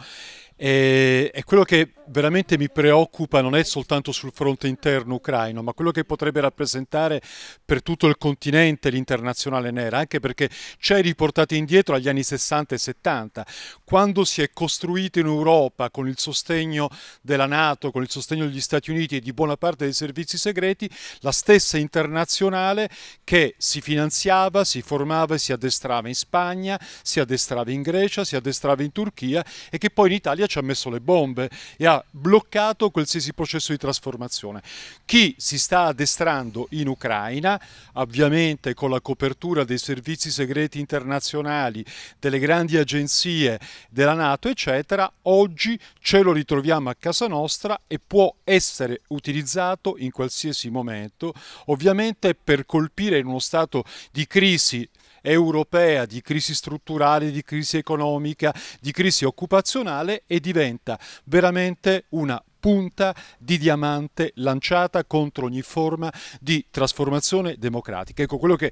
e, e quello che veramente mi preoccupa non è soltanto sul fronte interno ucraino, ma quello che potrebbe rappresentare per tutto il continente l'internazionale nera, anche perché ci hai riportato indietro agli anni 60 e 70, quando si è costruito in Europa con il sostegno della Nato, con il sostegno degli Stati Uniti e di buona parte dei servizi segreti, la stessa internazionale che si finanziava, si formava e si addestrava in Spagna, si addestrava in Grecia, si addestrava in Turchia e che poi in Italia Italia ci ha messo le bombe e ha bloccato qualsiasi processo di trasformazione. Chi si sta addestrando in Ucraina, ovviamente con la copertura dei servizi segreti internazionali, delle grandi agenzie della Nato, eccetera, oggi ce lo ritroviamo a casa nostra e può essere utilizzato in qualsiasi momento, ovviamente per colpire in uno stato di crisi europea di crisi strutturale, di crisi economica, di crisi occupazionale e diventa veramente una punta di diamante lanciata contro ogni forma di trasformazione democratica. Ecco quello che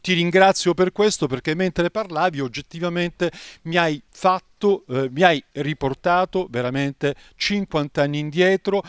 ti ringrazio per questo perché mentre parlavi oggettivamente mi hai fatto, eh, mi hai riportato veramente 50 anni indietro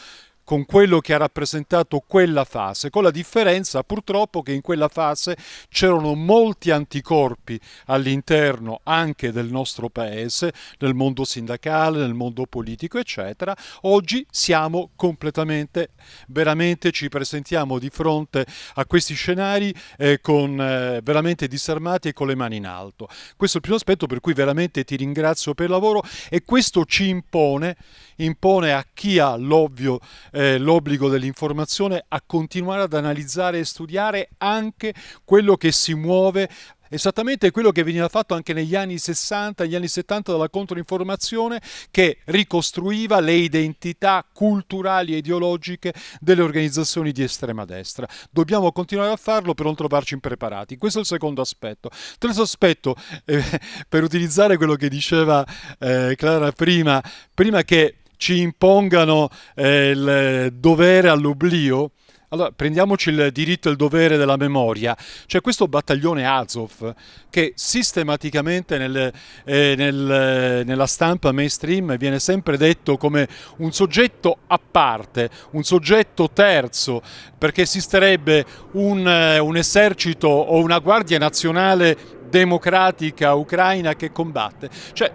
con quello che ha rappresentato quella fase, con la differenza purtroppo che in quella fase c'erano molti anticorpi all'interno anche del nostro paese, nel mondo sindacale, nel mondo politico, eccetera. Oggi siamo completamente, veramente ci presentiamo di fronte a questi scenari eh, con eh, veramente disarmati e con le mani in alto. Questo è il primo aspetto per cui veramente ti ringrazio per il lavoro e questo ci impone, impone a chi ha l'ovvio eh, eh, l'obbligo dell'informazione a continuare ad analizzare e studiare anche quello che si muove esattamente quello che veniva fatto anche negli anni 60, negli anni 70 dalla controinformazione che ricostruiva le identità culturali e ideologiche delle organizzazioni di estrema destra. Dobbiamo continuare a farlo per non trovarci impreparati. Questo è il secondo aspetto. Terzo aspetto, eh, per utilizzare quello che diceva eh, Clara prima, prima che ci impongano eh, il dovere all'oblio, allora prendiamoci il diritto e il dovere della memoria. C'è questo battaglione Azov che sistematicamente nel, eh, nel, eh, nella stampa mainstream viene sempre detto come un soggetto a parte, un soggetto terzo, perché esisterebbe un, eh, un esercito o una guardia nazionale democratica ucraina che combatte. Cioè,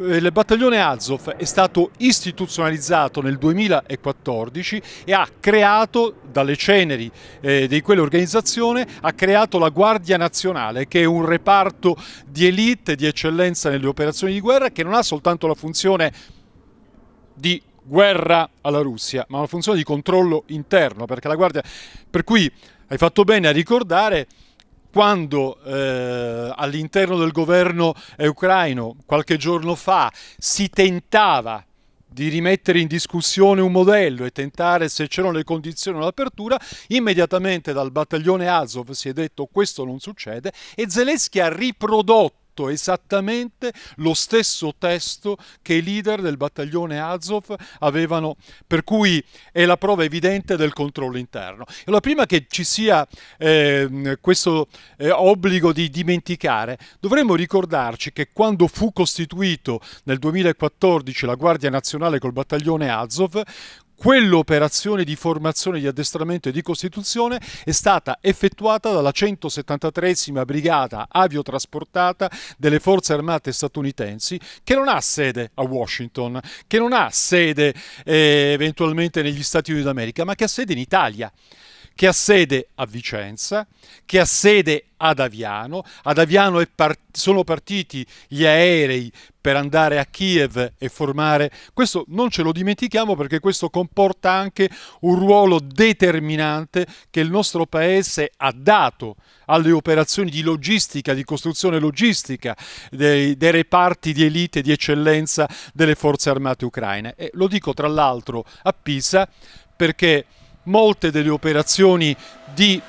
il battaglione Azov è stato istituzionalizzato nel 2014 e ha creato, dalle ceneri eh, di quell'organizzazione, ha creato la Guardia Nazionale, che è un reparto di elite, di eccellenza nelle operazioni di guerra, che non ha soltanto la funzione di guerra alla Russia, ma una funzione di controllo interno, perché la Guardia... Per cui hai fatto bene a ricordare quando eh, all'interno del governo ucraino qualche giorno fa si tentava di rimettere in discussione un modello e tentare se c'erano le condizioni o l'apertura, immediatamente dal battaglione Azov si è detto questo non succede e Zelensky ha riprodotto citato esattamente lo stesso testo che i leader del battaglione Azov avevano, per cui è la prova evidente del controllo interno. Allora, prima che ci sia eh, questo eh, obbligo di dimenticare, dovremmo ricordarci che quando fu costituito nel 2014 la Guardia Nazionale col battaglione Azov, quell'operazione di formazione, di addestramento e di costituzione è stata effettuata dalla 173 Brigata Aviotrasportata delle Forze Armate statunitensi, che non ha sede a Washington, che non ha sede eh, eventualmente negli Stati Uniti d'America, ma che ha sede in Italia che ha sede a Vicenza, che ha sede ad Aviano. Ad Aviano par- sono partiti gli aerei per andare a Kiev e formare. Questo non ce lo dimentichiamo perché questo comporta anche un ruolo determinante che il nostro Paese ha dato alle operazioni di logistica, di costruzione logistica dei, dei reparti di elite, di eccellenza delle forze armate ucraine. E lo dico tra l'altro a Pisa perché molte delle operazioni di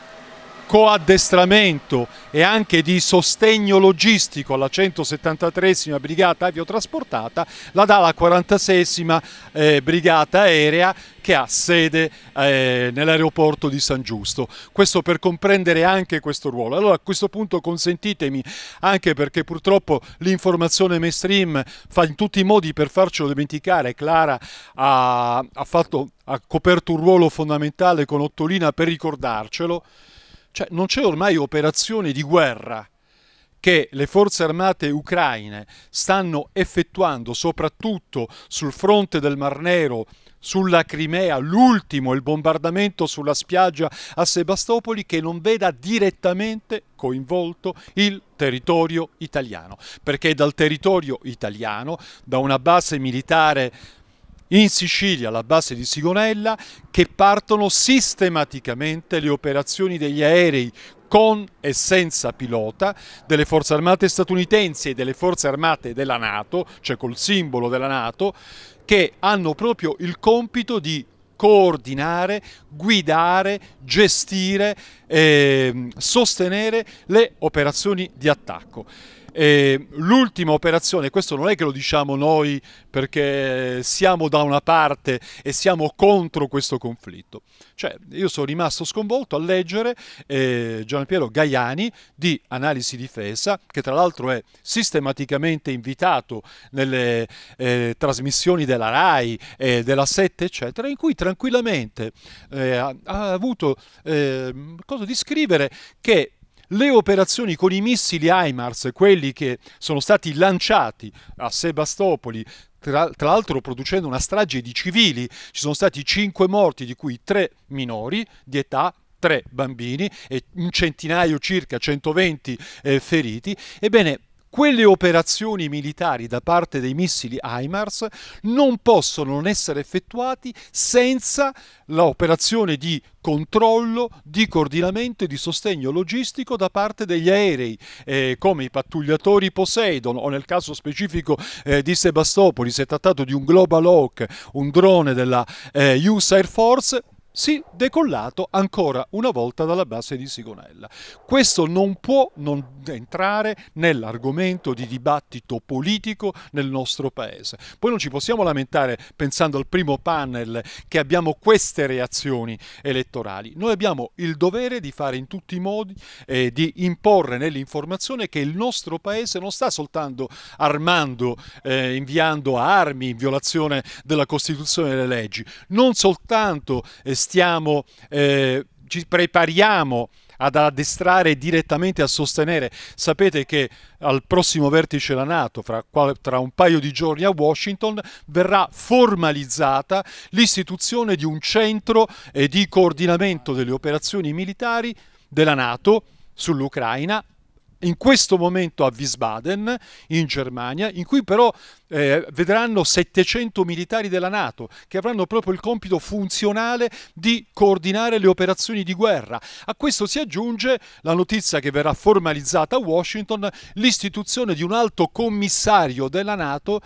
coaddestramento e anche di sostegno logistico alla 173 Brigata Aviotrasportata, la dà la 46 eh, Brigata Aerea che ha sede eh, nell'aeroporto di San Giusto. Questo per comprendere anche questo ruolo. Allora a questo punto consentitemi, anche perché purtroppo l'informazione mainstream fa in tutti i modi per farcelo dimenticare, Clara ha, ha, fatto, ha coperto un ruolo fondamentale con Ottolina per ricordarcelo, cioè non c'è ormai operazione di guerra che le forze armate ucraine stanno effettuando soprattutto sul fronte del Mar Nero, sulla Crimea, l'ultimo, il bombardamento sulla spiaggia a Sebastopoli, che non veda direttamente coinvolto il territorio italiano, perché dal territorio italiano, da una base militare in Sicilia alla base di Sigonella che partono sistematicamente le operazioni degli aerei con e senza pilota delle forze armate statunitensi e delle forze armate della Nato, cioè col simbolo della Nato, che hanno proprio il compito di coordinare, guidare, gestire, e ehm, sostenere le operazioni di attacco. E l'ultima operazione, questo non è che lo diciamo noi perché siamo da una parte e siamo contro questo conflitto. Cioè, io sono rimasto sconvolto a leggere eh, Gian Piero Gaiani di Analisi Difesa, che tra l'altro è sistematicamente invitato nelle eh, trasmissioni della RAI, eh, della 7, eccetera, in cui tranquillamente eh, ha, ha, avuto eh, cosa di scrivere che le operazioni con i missili HIMARS, quelli che sono stati lanciati a Sebastopoli tra, tra, l'altro producendo una strage di civili. Ci sono stati 5 morti, di cui 3 minori di età tre bambini e un centinaio circa 120 eh, feriti. Ebbene, quelle operazioni militari da parte dei missili HIMARS non possono non essere effettuati senza l'operazione di controllo, di coordinamento e di sostegno logistico da parte degli aerei, eh, come i pattugliatori Poseidon o nel caso specifico eh, di Sebastopoli, si è trattato di un Global Hawk, un drone della eh, US Air Force, sì, decollato ancora una volta dalla base di Sigonella. Questo non può non entrare nell'argomento di dibattito politico nel nostro paese. Poi non ci possiamo lamentare pensando al primo panel che abbiamo queste reazioni elettorali. Noi abbiamo il dovere di fare in tutti i modi e eh, di imporre nell'informazione che il nostro paese non sta soltanto armando, eh, inviando armi in violazione della Costituzione e delle leggi, non soltanto eh, stiamo, eh, ci prepariamo ad addestrare direttamente a sostenere. Sapete che al prossimo vertice della Nato, fra, tra un paio di giorni a Washington, verrà formalizzata l'istituzione di un centro di coordinamento delle operazioni militari della Nato sull'Ucraina in questo momento a Wiesbaden, in Germania, in cui però eh, vedranno 700 militari della Nato che avranno proprio il compito funzionale di coordinare le operazioni di guerra. A questo si aggiunge la notizia che verrà formalizzata a Washington l'istituzione di un alto commissario della Nato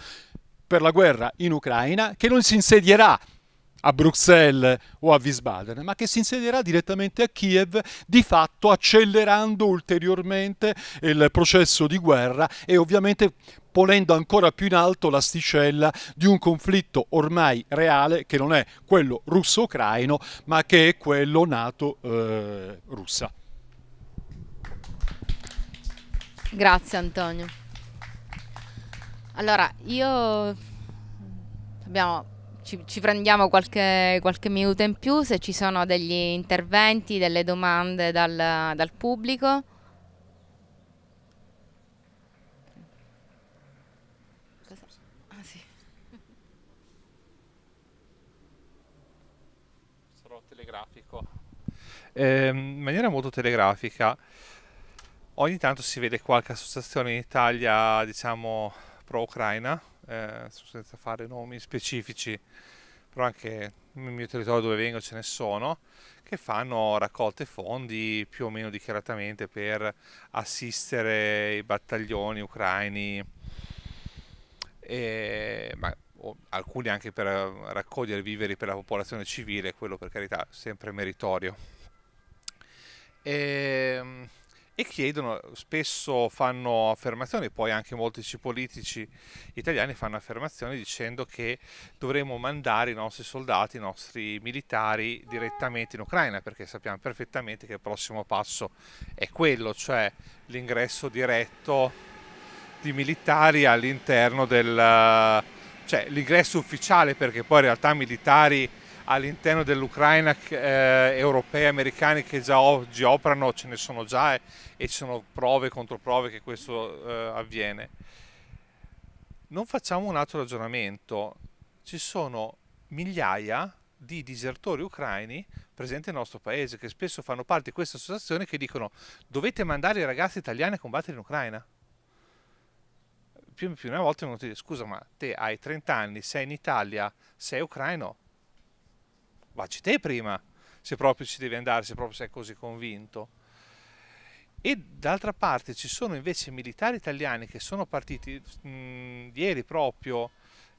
per la guerra in Ucraina che non si insedierà a Bruxelles o a Wiesbaden, ma che si insedierà direttamente a Kiev, di fatto accelerando ulteriormente il processo di guerra e ovviamente ponendo ancora più in alto l'asticella di un conflitto ormai reale che non è quello russo-ucraino, ma che è quello nato eh, russa. Grazie Antonio. Allora, io abbiamo ci, ci prendiamo qualche, qualche, minuto in più se ci sono degli interventi, delle domande dal, dal pubblico. Ah, Sarò telegrafico. Ehm, in maniera molto telegrafica, ogni tanto si vede qualche associazione in Italia, diciamo pro-ucraina, eh, senza fare nomi specifici, però anche nel mio territorio dove vengo ce ne sono, che fanno raccolte fondi più o meno dichiaratamente per assistere i battaglioni ucraini, e, ma, o, alcuni anche per eh, raccogliere viveri per la popolazione civile, quello per carità sempre meritorio. E, ehm, e chiedono, spesso fanno affermazioni, poi anche molti politici italiani fanno affermazioni dicendo che dovremmo mandare i nostri soldati, i nostri militari direttamente in Ucraina, perché sappiamo perfettamente che il prossimo passo è quello, cioè l'ingresso diretto di militari all'interno del... cioè l'ingresso ufficiale, perché poi in realtà militari all'interno dell'Ucraina eh, europei e americani che già oggi operano, ce ne sono già e, eh, e ci sono prove e controprove che questo eh, avviene. Non facciamo un altro ragionamento, ci sono migliaia di disertori ucraini presenti nel nostro paese che spesso fanno parte di questa associazione che dicono dovete mandare i ragazzi italiani a combattere in Ucraina. Più, più una volta mi hanno detto scusa ma te hai 30 anni, sei in Italia, sei ucraino, Vacci te prima, se proprio ci devi andare, se proprio sei così convinto. E d'altra parte ci sono invece militari italiani che sono partiti mh, ieri proprio,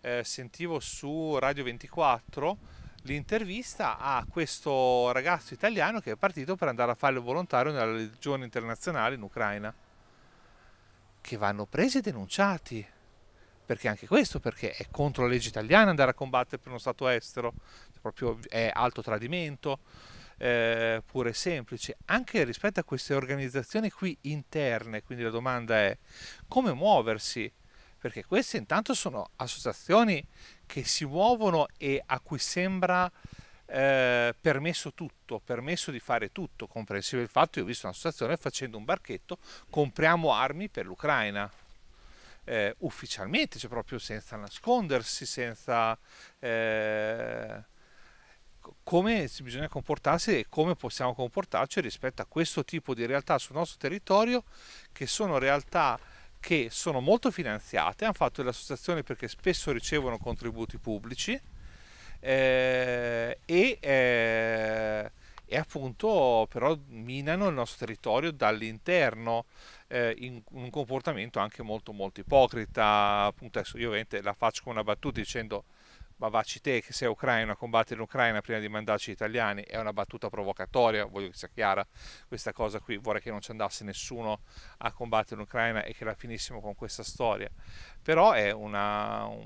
eh, sentivo su Radio 24 l'intervista a questo ragazzo italiano che è partito per andare a fare il volontario nella Legione Internazionale in Ucraina, che vanno presi e denunciati perché anche questo perché è contro la legge italiana andare a combattere per uno Stato estero, proprio è alto tradimento, eh, pure semplice, anche rispetto a queste organizzazioni qui interne, quindi la domanda è come muoversi, perché queste intanto sono associazioni che si muovono e a cui sembra eh, permesso tutto, permesso di fare tutto, comprensibile il fatto, io ho visto un'associazione facendo un barchetto, compriamo armi per l'Ucraina. Eh, ufficialmente, cioè proprio senza nascondersi, senza eh, come bisogna comportarsi e come possiamo comportarci rispetto a questo tipo di realtà sul nostro territorio che sono realtà che sono molto finanziate, hanno fatto le associazioni perché spesso ricevono contributi pubblici eh, e, eh, e, appunto però minano il nostro territorio dall'interno eh, in un comportamento anche molto molto ipocrita. Appunto adesso io ovviamente la faccio come una battuta dicendo Bavaci te che sei ucraino, a combattere l'Ucraina prima di mandarci gli italiani, è una battuta provocatoria, voglio che sia chiara questa cosa qui, vorrei che non ci andasse nessuno a combattere l'Ucraina e che la finissimo con questa storia, però è una, un,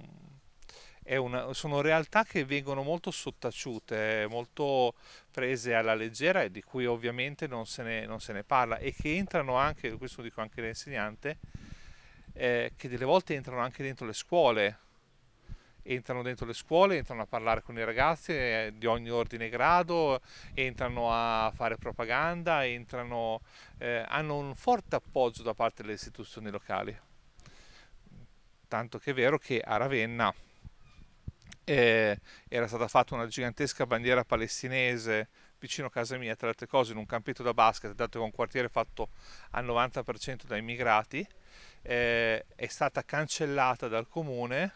è una, sono realtà che vengono molto sottaciute, molto prese alla leggera e di cui ovviamente non se ne, non se ne parla e che entrano anche, questo lo dico anche all'insegnante, eh, che delle volte entrano anche dentro le scuole entrano dentro le scuole, entrano a parlare con i ragazzi eh, di ogni ordine e grado, entrano a fare propaganda, entrano, eh, hanno un forte appoggio da parte delle istituzioni locali. Tanto che è vero che a Ravenna eh, era stata fatta una gigantesca bandiera palestinese vicino a casa mia, tra le altre cose, in un campetto da basket, dato che è un quartiere fatto al 90% da immigrati, eh, è stata cancellata dal comune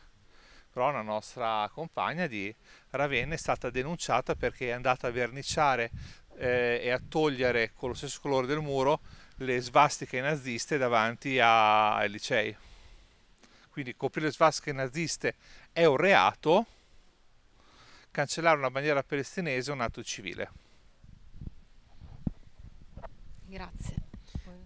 però una nostra compagna di Ravenna è stata denunciata perché è andata a verniciare eh, e a togliere con lo stesso colore del muro le svastiche naziste davanti a, ai licei. Quindi coprire le svastiche naziste è un reato, cancellare una bandiera palestinese è un atto civile. Grazie.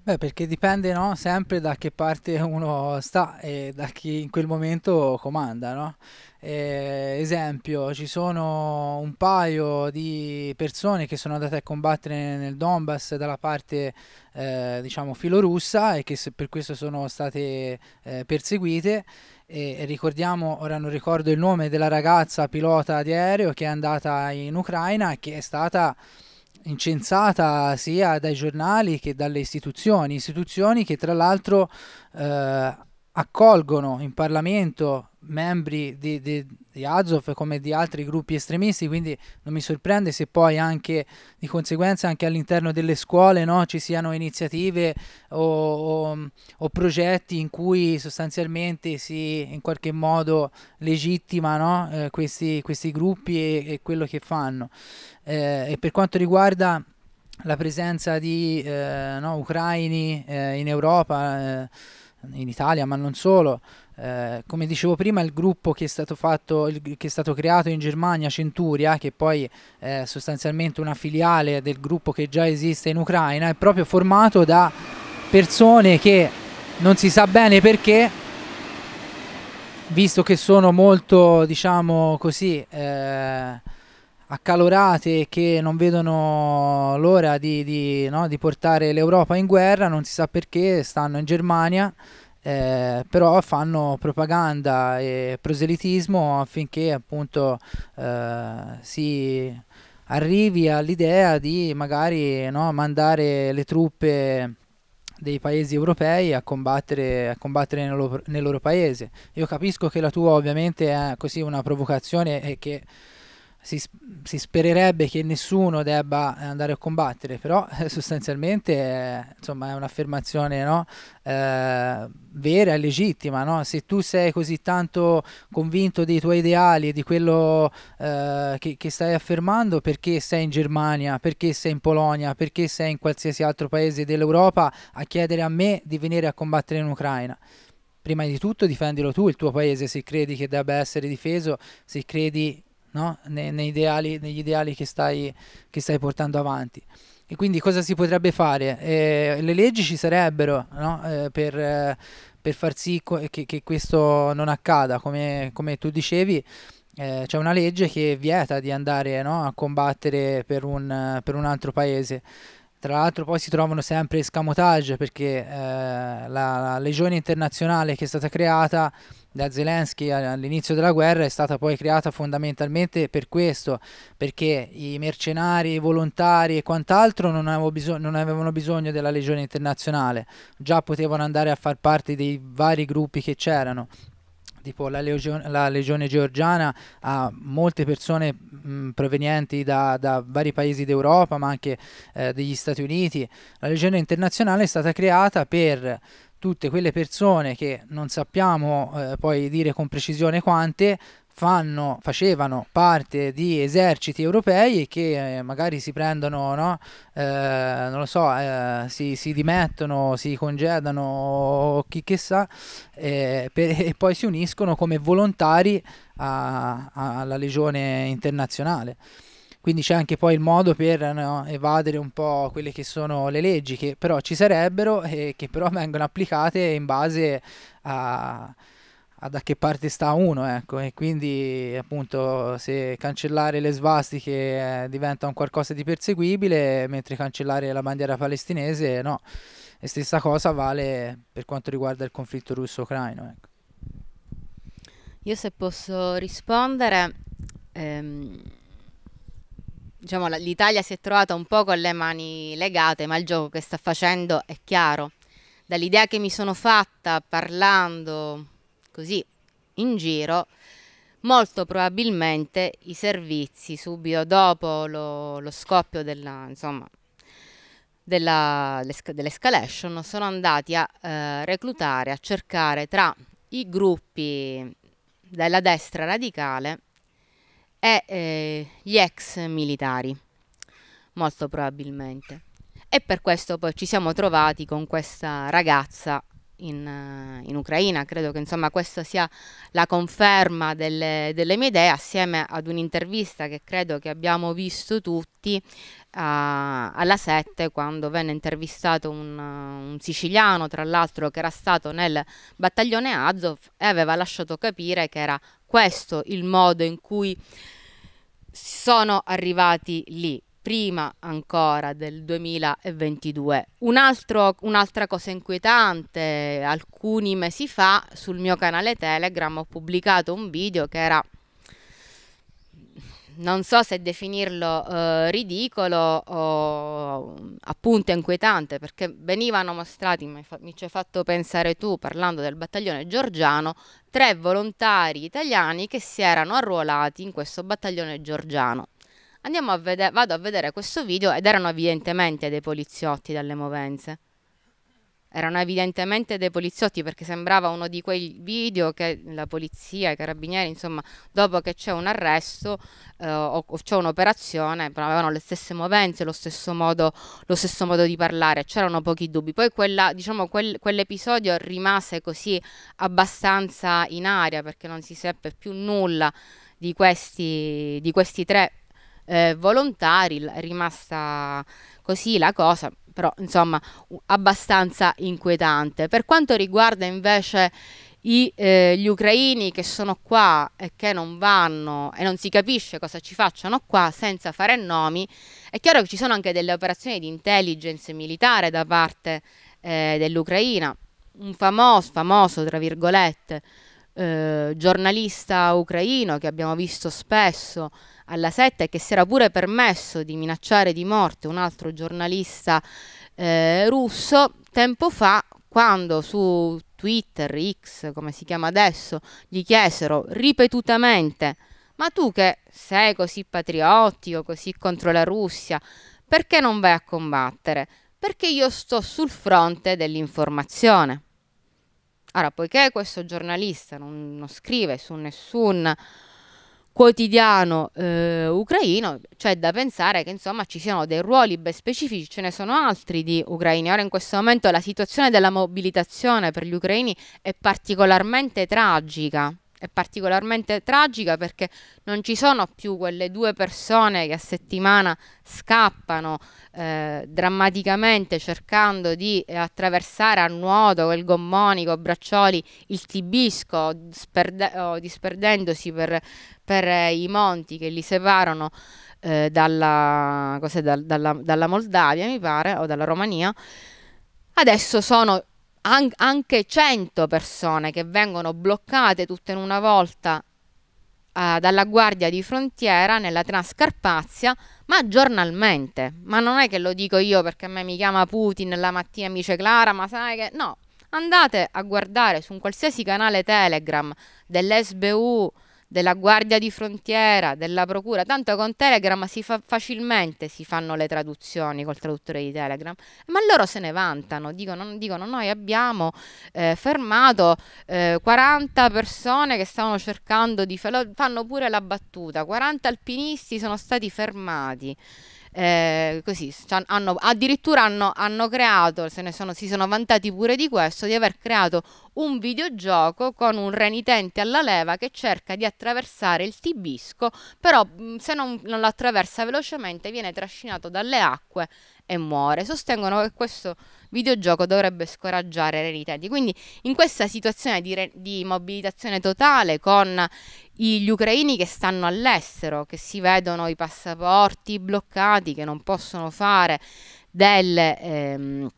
Beh, perché dipende no? sempre da che parte uno sta e da chi in quel momento comanda. No? Eh, esempio, ci sono un paio di persone che sono andate a combattere nel Donbass dalla parte eh, diciamo filorussa e che per questo sono state eh, perseguite. E ricordiamo, ora non ricordo il nome della ragazza pilota di aereo che è andata in Ucraina e che è stata incensata sia dai giornali che dalle istituzioni, istituzioni che tra l'altro eh, accolgono in Parlamento membri di, di di Azov come di altri gruppi estremisti, quindi non mi sorprende se poi anche di conseguenza anche all'interno delle scuole no, ci siano iniziative o, o, o, progetti in cui sostanzialmente si in qualche modo legittima no, eh, questi, questi, gruppi e, e, quello che fanno. Eh, e per quanto riguarda la presenza di eh, no, ucraini eh, in Europa, eh, in Italia, ma non solo, eh, come dicevo prima, il gruppo che è stato, fatto, il, che è stato creato in Germania, Centuria, che poi è sostanzialmente una filiale del gruppo che già esiste in Ucraina, è proprio formato da persone che non si sa bene perché, visto che sono molto, diciamo così, eh, accalorate che non vedono l'ora di, di, no, di portare l'Europa in guerra, non si sa perché, stanno in Germania eh, però fanno propaganda e proselitismo affinché appunto eh, si arrivi all'idea di magari no, mandare le truppe dei paesi europei a combattere, a combattere nel, loro, nel, loro, paese. Io capisco che la tua ovviamente è così una provocazione e che si, si, spererebbe che nessuno debba andare a combattere, però eh, sostanzialmente è, insomma, è un'affermazione no? eh, vera e legittima. No? Se tu sei così tanto convinto dei tuoi ideali e di quello eh, che, che, stai affermando, perché sei in Germania, perché sei in Polonia, perché sei in qualsiasi altro paese dell'Europa a chiedere a me di venire a combattere in Ucraina? Prima di tutto difendilo tu, il tuo paese, se credi che debba essere difeso, se credi no? ne, ne ideali, negli ideali che stai, che stai, portando avanti. E quindi cosa si potrebbe fare? Eh, le leggi ci sarebbero no? eh, per, per, far sì co- che, che, questo non accada, come, come tu dicevi. Eh, c'è una legge che vieta di andare no? a combattere per un, per un altro paese. Tra l'altro poi si trovano sempre escamotage perché eh, la, la, legione internazionale che è stata creata da Zelensky all'inizio della guerra è stata poi creata fondamentalmente per questo, perché i mercenari, i volontari e quant'altro non, non avevano bisogno della legione internazionale, già potevano andare a far parte dei vari gruppi che c'erano tipo la, legio- la legione georgiana ha molte persone mh, mm, provenienti da, da, vari paesi d'Europa, ma anche eh, degli Stati Uniti. La legione internazionale è stata creata per tutte quelle persone che non sappiamo eh, poi dire con precisione quante fanno, facevano parte di eserciti europei che eh, magari si prendono, no? eh, non lo so, eh, si, si, dimettono, si congedano, chi che sa, eh, per, e poi si uniscono come volontari a, a, alla legione internazionale. Quindi c'è anche poi il modo per no, evadere un po' quelle che sono le leggi che però ci sarebbero e che però vengono applicate in base a, da che parte sta uno, ecco, e quindi appunto se cancellare le svastiche eh, diventa un qualcosa di perseguibile, mentre cancellare la bandiera palestinese no. E stessa cosa vale per quanto riguarda il conflitto russo-ucraino. Ecco. Io se posso rispondere, ehm, diciamo, l'Italia si è trovata un po' con le mani legate, ma il gioco che sta facendo è chiaro. Dall'idea che mi sono fatta parlando così in giro, molto probabilmente i servizi subito dopo lo, lo scoppio della, insomma, della, dell'escalation sono andati a eh, reclutare, a cercare tra i gruppi della destra radicale e eh, gli ex militari, molto probabilmente. E per questo poi ci siamo trovati con questa ragazza in, in, Ucraina. Credo che insomma, questa sia la conferma delle, delle, mie idee assieme ad un'intervista che credo che abbiamo visto tutti uh, alla 7 quando venne intervistato un, uh, un siciliano, tra l'altro, che era stato nel battaglione Azov e aveva lasciato capire che era questo il modo in cui sono arrivati lì prima ancora del 2022. Un altro, un'altra cosa inquietante, alcuni mesi fa sul mio canale Telegram ho pubblicato un video che era non so se definirlo eh, ridicolo o appunto inquietante, perché venivano mostrati, mi, fa, mi ci hai fatto pensare tu parlando del battaglione giorgiano, tre volontari italiani che si erano arruolati in questo battaglione giorgiano andiamo a vedere, vado a vedere questo video ed erano evidentemente dei poliziotti dalle movenze. Erano evidentemente dei poliziotti perché sembrava uno di quei video che la polizia, i carabinieri, insomma, dopo che c'è un arresto eh, o, o c'è un'operazione, avevano le stesse movenze, lo stesso modo, lo stesso modo di parlare, c'erano pochi dubbi. Poi quella, diciamo, quel, quell'episodio rimase così abbastanza in aria perché non si seppe più nulla di questi, di questi tre eh, volontari, è rimasta così la cosa, però insomma abbastanza inquietante. Per quanto riguarda invece i, eh, gli ucraini che sono qua e che non vanno e non si capisce cosa ci facciano qua senza fare nomi, è chiaro che ci sono anche delle operazioni di intelligence militare da parte eh, dell'Ucraina. Un famoso, famoso, tra virgolette, eh, giornalista ucraino che abbiamo visto spesso alla setta e che si era pure permesso di minacciare di morte un altro giornalista eh, russo, tempo fa quando su Twitter, X come si chiama adesso, gli chiesero ripetutamente ma tu che sei così patriottico, così contro la Russia, perché non vai a combattere? Perché io sto sul fronte dell'informazione. Ora, poiché questo giornalista non, non scrive su nessun quotidiano eh, ucraino, c'è da pensare che insomma ci siano dei ruoli ben specifici, ce ne sono altri di ucraini. Ora in questo momento la situazione della mobilitazione per gli ucraini è particolarmente tragica. È particolarmente tragica perché non ci sono più quelle due persone che a settimana scappano eh, drammaticamente cercando di eh, attraversare a nuoto quel gommonico, braccioli, il tibisco, disperde- disperdendosi per per eh, i monti che li separano eh, dalla, dal, dalla, dalla, Moldavia, mi pare, o dalla Romania. Adesso sono an anche 100 persone che vengono bloccate tutte in una volta eh, dalla guardia di frontiera nella Transcarpazia, ma giornalmente. Ma non è che lo dico io perché a me mi chiama Putin la mattina e mi dice Clara, ma sai che... No, andate a guardare su un qualsiasi canale Telegram dell'SBU, della guardia di frontiera, della procura, tanto con Telegram si fa facilmente si fanno le traduzioni col traduttore di Telegram, ma loro se ne vantano, dicono, dicono noi abbiamo eh, fermato eh, 40 persone che stavano cercando di, fanno pure la battuta, 40 alpinisti sono stati fermati eh, così, hanno, addirittura hanno, hanno creato, se ne sono, si sono vantati pure di questo, di aver creato un videogioco con un renitente alla leva che cerca di attraversare il Tibisco, però se non, non lo attraversa velocemente viene trascinato dalle acque e muore. Sostengono che questo videogioco dovrebbe scoraggiare l'ereditati. Quindi in questa situazione di, re- di mobilitazione totale con gli ucraini che stanno all'estero, che si vedono i passaporti bloccati, che non possono fare delle ehm,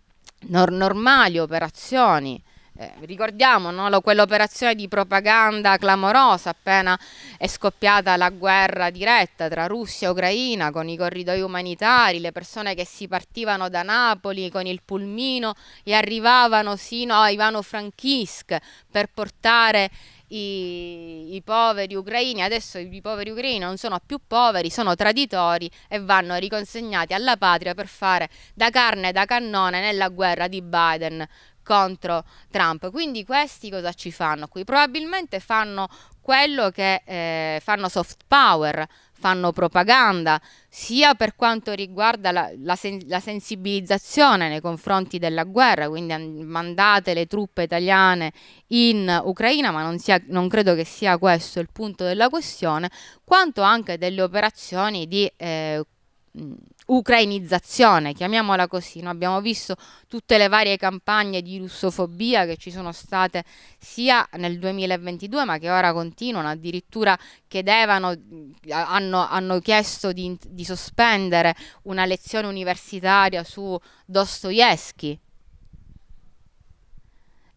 nor- normali operazioni eh, ricordiamo no, quell'operazione di propaganda clamorosa appena è scoppiata la guerra diretta tra Russia e Ucraina con i corridoi umanitari, le persone che si partivano da Napoli con il pulmino e arrivavano sino a Ivano Frankisk per portare i, i, poveri ucraini, adesso i poveri ucraini non sono più poveri, sono traditori e vanno riconsegnati alla patria per fare da carne e da cannone nella guerra di Biden contro Trump. Quindi questi cosa ci fanno qui? Probabilmente fanno quello che eh, fanno soft power, fanno propaganda, sia per quanto riguarda la, la, sen la sensibilizzazione nei confronti della guerra, quindi mandate le truppe italiane in Ucraina, ma non, sia, non, credo che sia questo il punto della questione, quanto anche delle operazioni di... Eh, ucrainizzazione, chiamiamola così. No? Abbiamo visto tutte le varie campagne di russofobia che ci sono state sia nel 2022 ma che ora continuano, addirittura chiedevano, hanno, hanno chiesto di, di sospendere una lezione universitaria su Dostoevsky,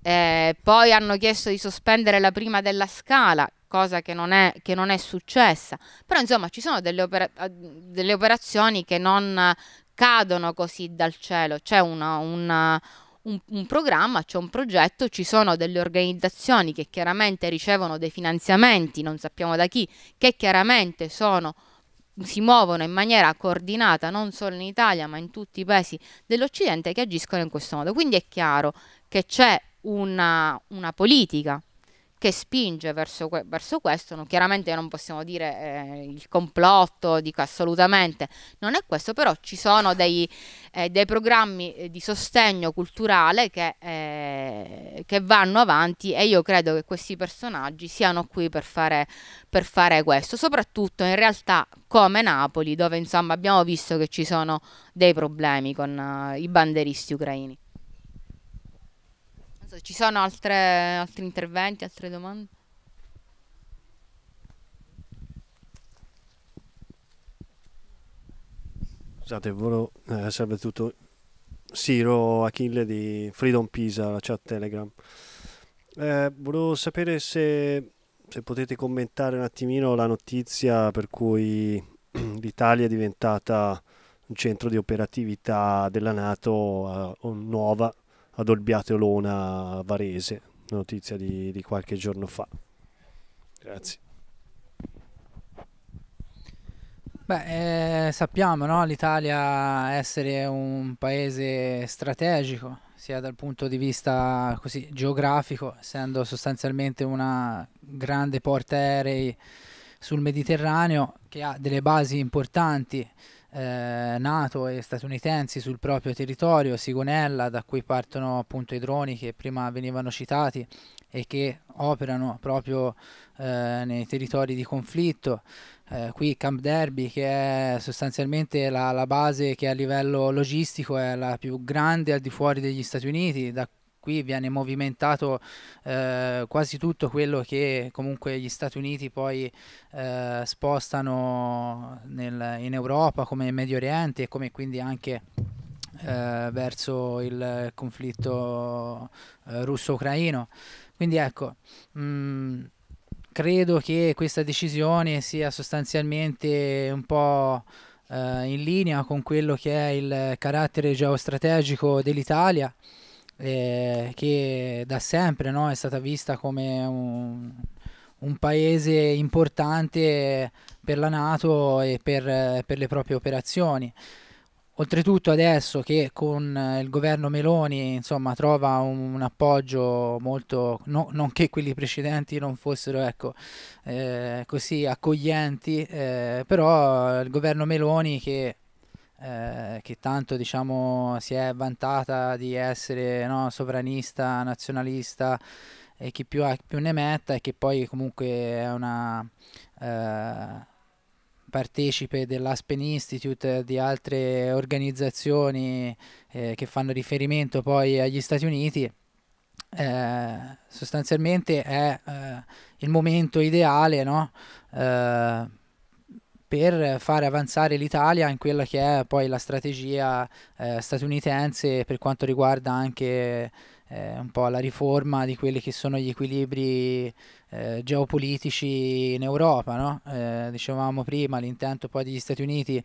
eh, poi hanno chiesto di sospendere la prima della scala, cosa che non è, che non è successa. Però insomma ci sono delle, opera eh, delle operazioni che non cadono così dal cielo, c'è una, una un, un, programma, c'è un progetto, ci sono delle organizzazioni che chiaramente ricevono dei finanziamenti, non sappiamo da chi, che chiaramente sono, si muovono in maniera coordinata non solo in Italia ma in tutti i paesi dell'Occidente che agiscono in questo modo. Quindi è chiaro che c'è una, una politica che spinge verso, que- verso questo. Non, chiaramente non possiamo dire eh, il complotto, dico assolutamente, non è questo, però ci sono dei, eh, dei programmi eh, di sostegno culturale che, eh, che, vanno avanti e io credo che questi personaggi siano qui per fare, per fare questo, soprattutto in realtà come Napoli, dove insomma abbiamo visto che ci sono dei problemi con uh, i banderisti ucraini abbastanza. Ci sono altre, altri interventi, altre domande? Scusate, volevo, eh, serve tutto. Siro Achille di Freedom Pisa, la chat Telegram. Eh, volevo sapere se, se potete commentare un attimino la notizia per cui l'Italia è diventata un centro di operatività della Nato uh, nuova ad Olbiate Olona Varese, notizia di, di qualche giorno fa. Grazie. Beh, eh, sappiamo no? l'Italia essere un paese strategico sia dal punto di vista così, geografico, essendo sostanzialmente una grande porta aerei sul Mediterraneo che ha delle basi importanti eh, NATO e statunitensi sul proprio territorio, Sigonella, da cui partono appunto i droni che prima venivano citati e che operano proprio eh, nei territori di conflitto. Eh, qui Camp Derby che è sostanzialmente la, la, base che a livello logistico è la più grande al di fuori degli Stati Uniti, da qui viene movimentato eh, quasi tutto quello che comunque gli Stati Uniti poi eh, spostano nel, in Europa come in Medio Oriente e come quindi anche eh, verso il conflitto eh, russo-ucraino. Quindi ecco, mh, mm, credo che questa decisione sia sostanzialmente un po' eh, in linea con quello che è il carattere geostrategico dell'Italia eh, che da sempre no, è stata vista come un, un, paese importante per la Nato e per, per le proprie operazioni. Oltretutto adesso che con il governo Meloni insomma, trova un, un, appoggio molto, no, non che quelli precedenti non fossero ecco, eh, così accoglienti, eh, però il governo Meloni che eh, che tanto diciamo, si è vantata di essere no, sovranista, nazionalista e chi più, ha, più ne metta e che poi comunque è una eh, partecipe dell'Aspen Institute di altre organizzazioni eh, che fanno riferimento poi agli Stati Uniti. Eh, sostanzialmente è eh, il momento ideale no? per fare avanzare l'Italia in quella che è poi la strategia eh, statunitense per quanto riguarda anche eh, un po' la riforma di quelli che sono gli equilibri eh, geopolitici in Europa. No? Eh, dicevamo prima l'intento poi degli Stati Uniti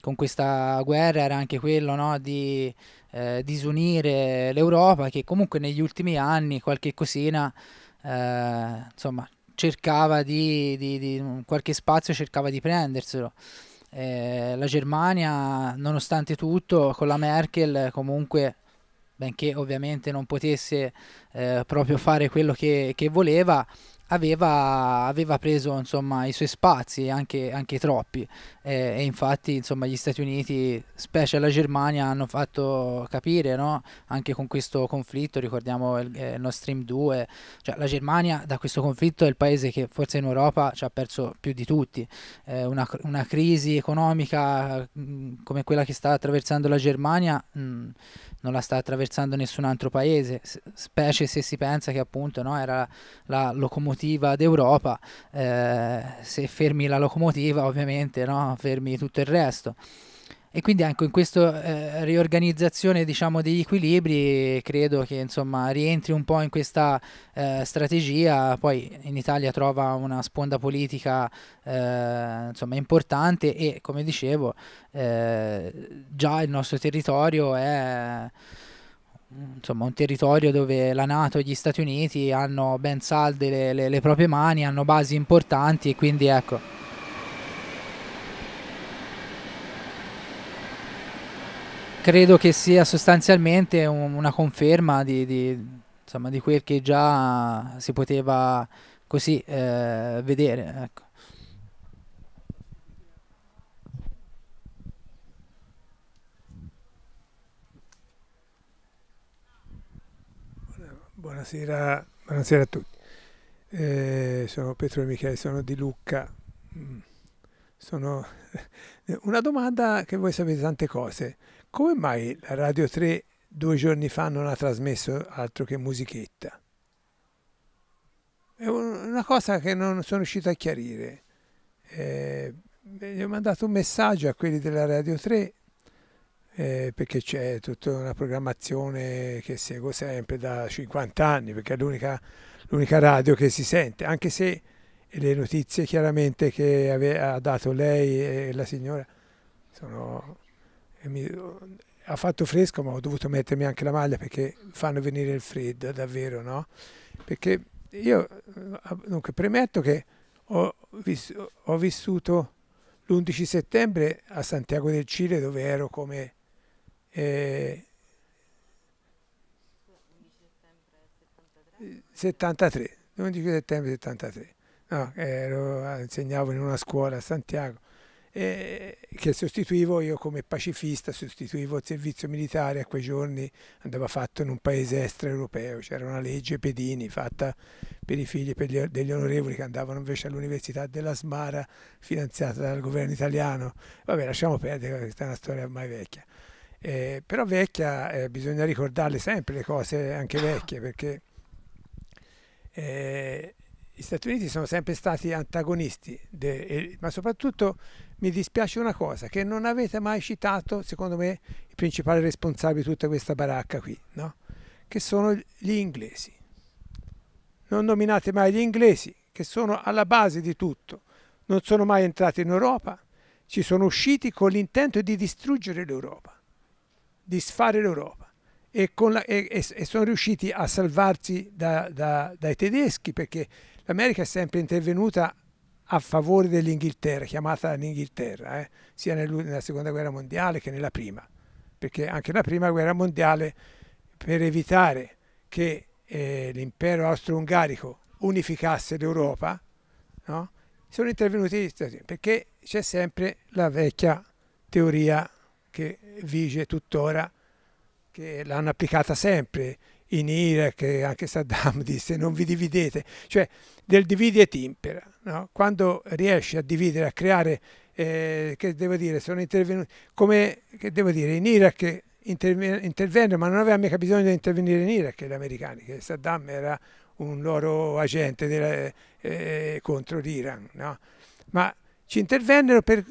con questa guerra era anche quello no? di eh, disunire l'Europa che comunque negli ultimi anni qualche cosina eh, insomma cercava di, di, di qualche spazio cercava di prenderselo. Eh, la Germania, nonostante tutto, con la Merkel comunque benché ovviamente non potesse eh, proprio fare quello che, che voleva, aveva, aveva preso insomma, i suoi spazi, anche, anche troppi, eh, e infatti insomma, gli Stati Uniti, specie la Germania, hanno fatto capire, no? anche con questo conflitto, ricordiamo il, eh, il Stream 2, cioè, la Germania da questo conflitto è il paese che forse in Europa ci ha perso più di tutti, eh, una, una, crisi economica mh, mm, come quella che sta attraversando la Germania mh, mm, non la sta attraversando nessun altro paese, specie se si pensa che appunto no, era la locomotiva d'Europa, eh, se fermi la locomotiva ovviamente no, fermi tutto il resto. E quindi anche in questa eh, riorganizzazione diciamo, degli equilibri credo che insomma, rientri un po' in questa eh, strategia, poi in Italia trova una sponda politica eh, insomma, importante e come dicevo eh, già il nostro territorio è insomma, un territorio dove la Nato e gli Stati Uniti hanno ben salde le, le, le proprie mani, hanno basi importanti e quindi ecco credo che sia sostanzialmente un, una conferma di, di, insomma, di, quel che già si poteva così eh, vedere. Ecco. Buonasera, buonasera, a tutti. Eh, sono Pietro e Michele, sono di Lucca. Mm. Sono una domanda che voi sapete tante cose come mai la Radio 3 due giorni fa non ha trasmesso altro che musichetta? È una cosa che non sono riuscito a chiarire. Eh, gli ho mandato un messaggio a quelli della Radio 3 eh, perché c'è tutta una programmazione che seguo sempre da 50 anni, perché è l'unica, radio che si sente, anche se le notizie chiaramente che ave, ha dato lei e la signora sono mi, ha fatto fresco ma ho dovuto mettermi anche la maglia perché fanno venire il freddo, davvero, no? Perché io, dunque, premetto che ho, visto, ho vissuto l'11 settembre a Santiago del Cile dove ero come... Eh, 73, l'11 settembre 73, no, ero, insegnavo in una scuola a Santiago eh, che sostituivo io come pacifista, sostituivo il servizio militare a quei giorni andava fatto in un paese extraeuropeo, c'era una legge Pedini fatta per i figli per gli, degli onorevoli che andavano invece all'università della Smara finanziata dal governo italiano, vabbè lasciamo perdere, questa è una storia ormai vecchia. Eh, però vecchia eh, bisogna ricordarle sempre le cose anche vecchie perché eh, gli Stati Uniti sono sempre stati antagonisti, de, e, ma soprattutto mi dispiace una cosa, che non avete mai citato, secondo me, il principale responsabile di tutta questa baracca qui, no? che sono gli inglesi. Non nominate mai gli inglesi, che sono alla base di tutto. Non sono mai entrati in Europa, ci sono usciti con l'intento di distruggere l'Europa, di sfare l'Europa. E, la, e, e, sono riusciti a salvarsi da, da, dai tedeschi perché l'America è sempre intervenuta a favore dell'Inghilterra, chiamata l'Inghilterra, eh, sia nella seconda guerra mondiale che nella prima, perché anche la prima guerra mondiale per evitare che eh, l'impero austro-ungarico unificasse l'Europa, no, sono intervenuti gli Stati Uniti, perché c'è sempre la vecchia teoria che vige tuttora, che l'hanno applicata sempre in Iraq anche Saddam disse non vi dividete, cioè del divide et impera, no? quando riesce a dividere, a creare, eh, che devo dire, sono intervenuti, come che devo dire, in Iraq intervenne, ma non aveva mica bisogno di intervenire in Iraq gli americani, che Saddam era un loro agente della, eh, contro l'Iran, no? ma ci intervennero per,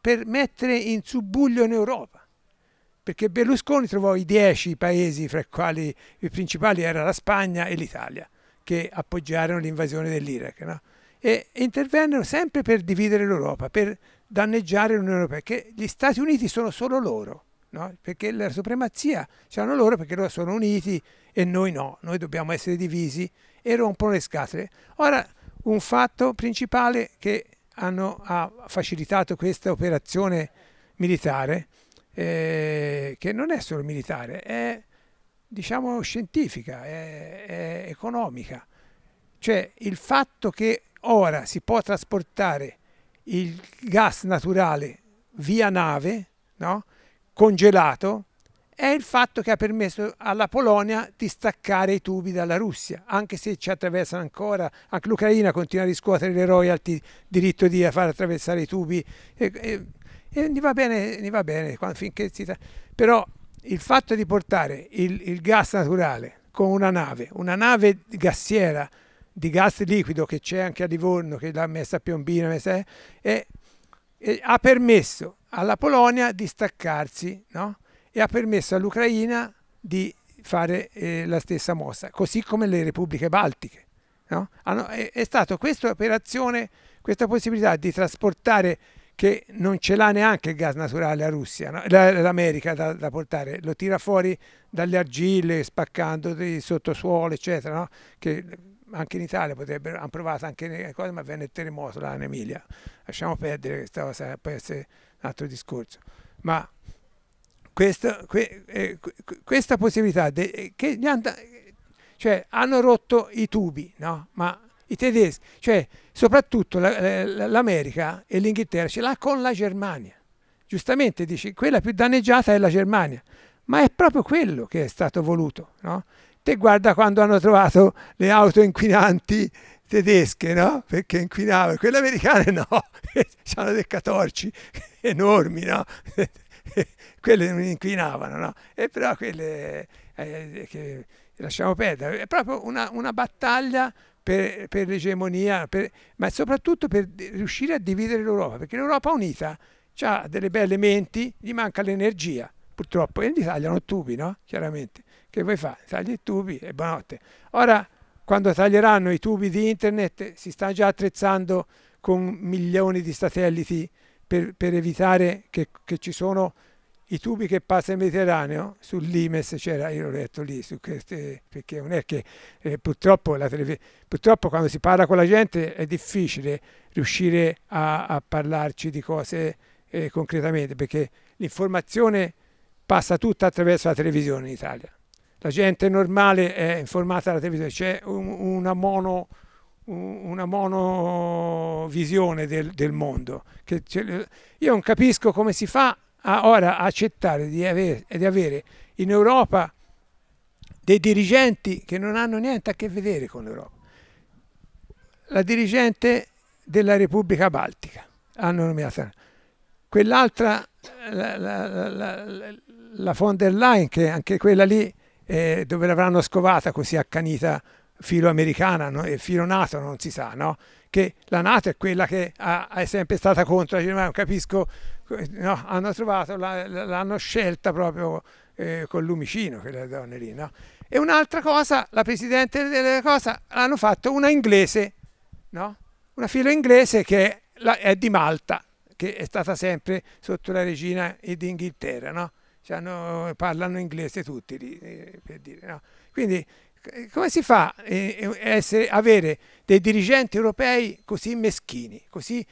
per mettere in subbuglio in Europa perché Berlusconi trovò i dieci paesi fra i quali i principali erano la Spagna e l'Italia che appoggiarono l'invasione dell'Iraq no? e intervennero sempre per dividere l'Europa, per danneggiare l'Unione Europea, perché gli Stati Uniti sono solo loro, no? perché la supremazia ce l'hanno loro perché loro sono uniti e noi no, noi dobbiamo essere divisi e rompono le scatole. Ora, un fatto principale che hanno, ha facilitato questa operazione militare eh, che non è solo militare, è diciamo scientifica, è, è economica. Cioè il fatto che ora si può trasportare il gas naturale via nave, no? congelato, è il fatto che ha permesso alla Polonia di staccare i tubi dalla Russia, anche se ci attraversano ancora, anche l'Ucraina continua a riscuotere le royalty, diritto di far attraversare i tubi. E, e, e gli va bene, gli va bene quando, finché si... Però il fatto di portare il, il gas naturale con una nave, una nave gassiera di gas liquido che c'è anche a Livorno, che l'ha messa a Piombino, messa, e, eh, e ha permesso alla Polonia di staccarsi no? e ha permesso all'Ucraina di fare eh, la stessa mossa, così come le repubbliche baltiche. No? Hanno, è, è stata questa operazione, questa possibilità di trasportare che non ce l'ha neanche il gas naturale a Russia, no? l'America da, da, portare, lo tira fuori dalle argille, spaccando di sottosuolo, eccetera, no? che anche in Italia potrebbero, hanno provato anche le cose, ma venne il terremoto là in Emilia. Lasciamo perdere questa cosa, eh, può essere un altro discorso. Ma questa, eh, questa possibilità, de, eh, che gli and- cioè hanno rotto i tubi, no? ma i tedeschi, cioè soprattutto eh, l'America e l'Inghilterra ce l'ha con la Germania. Giustamente dici, quella più danneggiata è la Germania, ma è proprio quello che è stato voluto. No? Te guarda quando hanno trovato le auto inquinanti tedesche, no? Perché inquinavano, quelle americane no, c'erano dei catorci enormi, no? quelle non inquinavano, no? E però quelle eh, che lasciamo perdere, è proprio una, una battaglia per, per l'egemonia, per, ma soprattutto per riuscire a dividere l'Europa, perché l'Europa unita ha delle belle menti, gli manca l'energia, purtroppo, e gli tagliano tubi, no? Chiaramente. Che vuoi fare? Tagli i tubi e buonanotte. Ora, quando taglieranno i tubi di internet, si sta già attrezzando con milioni di satelliti per, per evitare che, che ci sono i tubi che passano il Mediterraneo, sul Limes c'era, io l'ho letto lì, su queste, perché non è che eh, purtroppo, la purtroppo quando si parla con la gente è difficile riuscire a, a parlarci di cose eh, concretamente, perché l'informazione passa tutta attraverso la televisione in Italia. La gente normale è informata dalla televisione, c'è un, una mono monovisione del, del mondo. Che io non capisco come si fa a ora accettare di avere, di avere in Europa dei dirigenti che non hanno niente a che vedere con l'Europa. La dirigente della Repubblica Baltica hanno nominato quell'altra, la, la, la, la, von der Leyen, che anche quella lì eh, dove l'avranno scovata così accanita filo americana no? e filo NATO non si sa, no? che la NATO è quella che ha, è sempre stata contro la Germania, non capisco no, hanno trovato, l'hanno scelta proprio eh, con l'umicino, quelle donne lì. No? E un'altra cosa, la presidente della cosa, hanno fatto una inglese, no? una filo inglese che è di Malta, che è stata sempre sotto la regina d'Inghilterra. No? Cioè parlano inglese tutti lì, eh, per dire. No? Quindi come si fa a eh, eh, avere dei dirigenti europei così meschini, così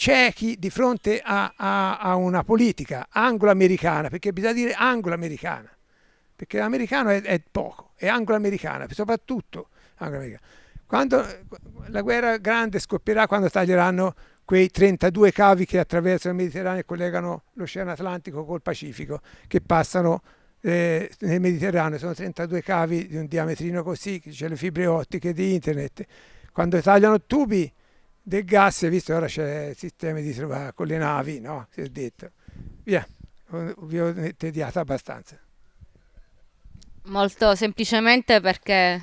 ciechi di fronte a, a, a una politica anglo-americana, perché bisogna dire anglo-americana, perché l'americano è, è, poco, è anglo-americana, soprattutto anglo-americana. Quando la guerra grande scoppierà quando taglieranno quei 32 cavi che attraversano il Mediterraneo e collegano l'Oceano Atlantico col Pacifico, che passano eh, nel Mediterraneo, sono 32 cavi di un diametrino così, che c'è le fibre ottiche di internet. Quando tagliano tubi del gas, visto che ora c'è il sistema di trovare con le navi, no? Si è detto. Via, vi ho tediato abbastanza. Molto semplicemente perché,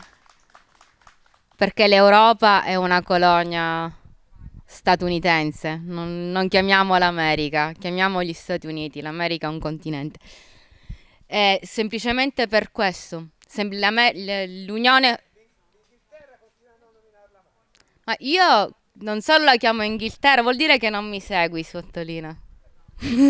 perché l'Europa è una colonia statunitense, non, non chiamiamo l'America, chiamiamo gli Stati Uniti, l'America è un continente. E semplicemente per questo, sem l'Unione... Ma io non solo la chiamo Inghilterra, vuol dire che non mi segui, sottolinea.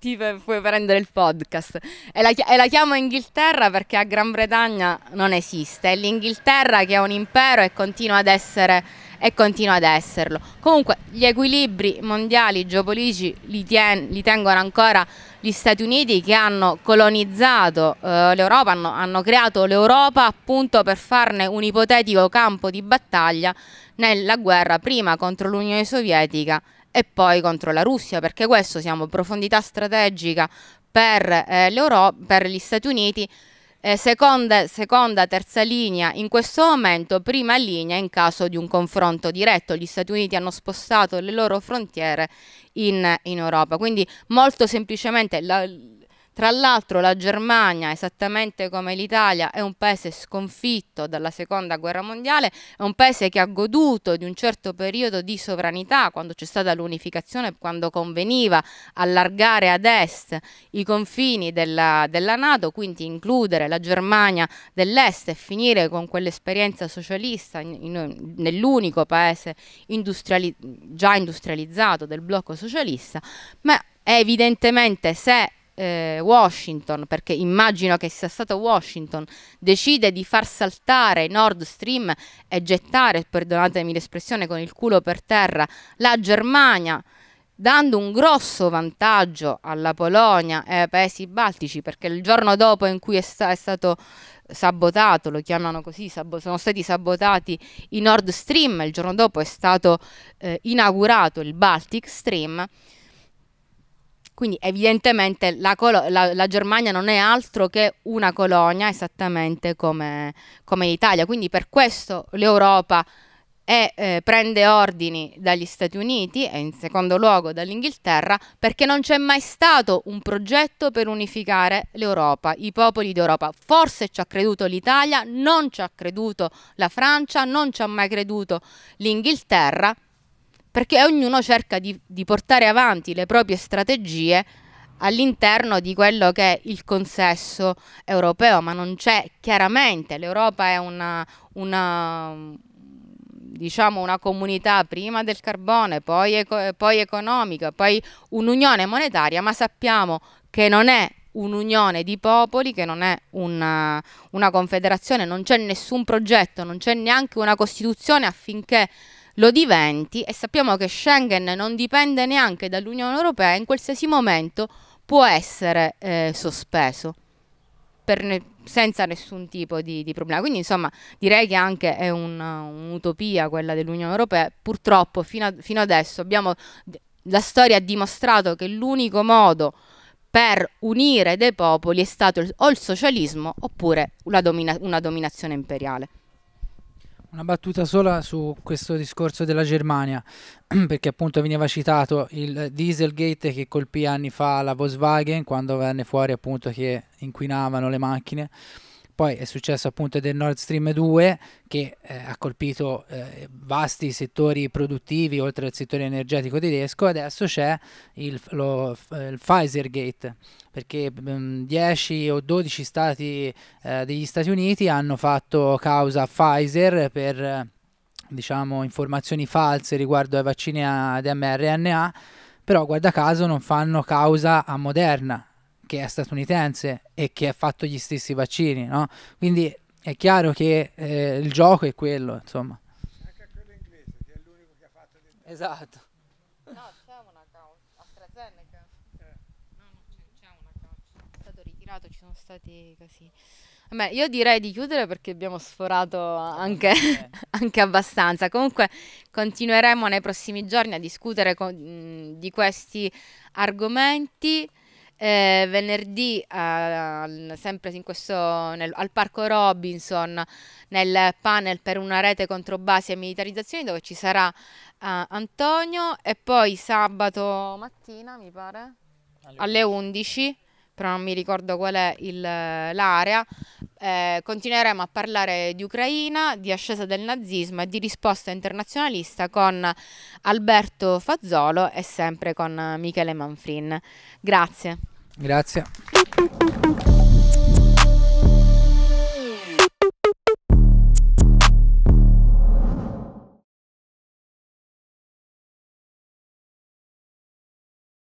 ti puoi prendere il podcast. E la, e la, chiamo Inghilterra perché a Gran Bretagna non esiste. È l'Inghilterra che è un impero e continua ad essere e continua ad esserlo. Comunque gli equilibri mondiali geopolitici li, ten li tengono ancora gli Stati Uniti che hanno colonizzato eh, l'Europa, hanno, hanno creato l'Europa appunto per farne un ipotetico campo di battaglia nella guerra prima contro l'Unione Sovietica e poi contro la Russia, perché questo siamo profondità strategica per, eh, per gli Stati Uniti eh, seconda, seconda, terza linea in questo momento, prima linea in caso di un confronto diretto. Gli Stati Uniti hanno spostato le loro frontiere in, in Europa. Quindi molto semplicemente la, tra l'altro la Germania, esattamente come l'Italia, è un paese sconfitto dalla Seconda Guerra Mondiale, è un paese che ha goduto di un certo periodo di sovranità quando c'è stata l'unificazione, quando conveniva allargare ad est i confini della, della Nato, quindi includere la Germania dell'est e finire con quell'esperienza socialista nell'unico paese industriali già industrializzato del blocco socialista, ma evidentemente se eh, Washington, perché immagino che sia stato Washington, decide di far saltare Nord Stream e gettare, perdonatemi l'espressione, con il culo per terra la Germania dando un grosso vantaggio alla Polonia e ai paesi baltici, perché il giorno dopo in cui è, sta è stato sabotato, lo chiamano così, sono stati sabotati i Nord Stream, il giorno dopo è stato eh, inaugurato il Baltic Stream, quindi evidentemente la, colo- la, la, Germania non è altro che una colonia esattamente come, come l'Italia, quindi per questo l'Europa è, eh, prende ordini dagli Stati Uniti e in secondo luogo dall'Inghilterra perché non c'è mai stato un progetto per unificare l'Europa, i popoli d'Europa. Forse ci ha creduto l'Italia, non ci ha creduto la Francia, non ci ha mai creduto l'Inghilterra perché ognuno cerca di, di portare avanti le proprie strategie all'interno di quello che è il consesso europeo, ma non c'è chiaramente, l'Europa è una, una, diciamo una comunità prima del carbone, poi, poi economica, poi un'unione monetaria, ma sappiamo che non è un'unione di popoli che non è una, una confederazione, non c'è nessun progetto, non c'è neanche una Costituzione affinché lo diventi e sappiamo che Schengen non dipende neanche dall'Unione Europea, in qualsiasi momento può essere eh, sospeso ne senza nessun tipo di, di, problema. Quindi insomma direi che anche è un'utopia quella dell'Unione Europea. Purtroppo fino, a, fino adesso abbiamo, la storia ha dimostrato che l'unico modo per unire dei popoli è stato il, o il socialismo oppure una, domina una dominazione imperiale. Una battuta sola su questo discorso della Germania, perché appunto veniva citato il Dieselgate che colpì anni fa la Volkswagen quando venne fuori appunto che inquinavano le macchine. Poi è successo appunto del Nord Stream 2 che eh, ha colpito eh, vasti settori produttivi oltre al settore energetico tedesco. Adesso c'è il, lo, il Pfizer Gate perché 10 mm, o 12 stati eh, degli Stati Uniti hanno fatto causa a Pfizer per diciamo, informazioni false riguardo ai vaccini ad mRNA però guarda caso non fanno causa a Moderna che è statunitense e che ha fatto gli stessi vaccini, no? Quindi è chiaro che eh, il gioco è quello, insomma. Anche quello inglese, che è l'unico che ha fatto l'inglese. Esatto. No, c'è un account, AstraZeneca. Eh. No, no, c'è, un account, è stato ritirato, ci sono stati così. Beh, io direi di chiudere perché abbiamo sforato anche, anche abbastanza. Comunque continueremo nei prossimi giorni a discutere con, mh, di questi argomenti eh, venerdì eh, sempre in questo, nel, al Parco Robinson nel panel per una rete contro basi e militarizzazioni dove ci sarà eh, Antonio e poi sabato mattina mi pare alle 11 però non mi ricordo qual è l'area, eh, continueremo a parlare di Ucraina, di ascesa del nazismo e di risposta internazionalista con Alberto Fazzolo e sempre con Michele Manfrin. Grazie. Grazie.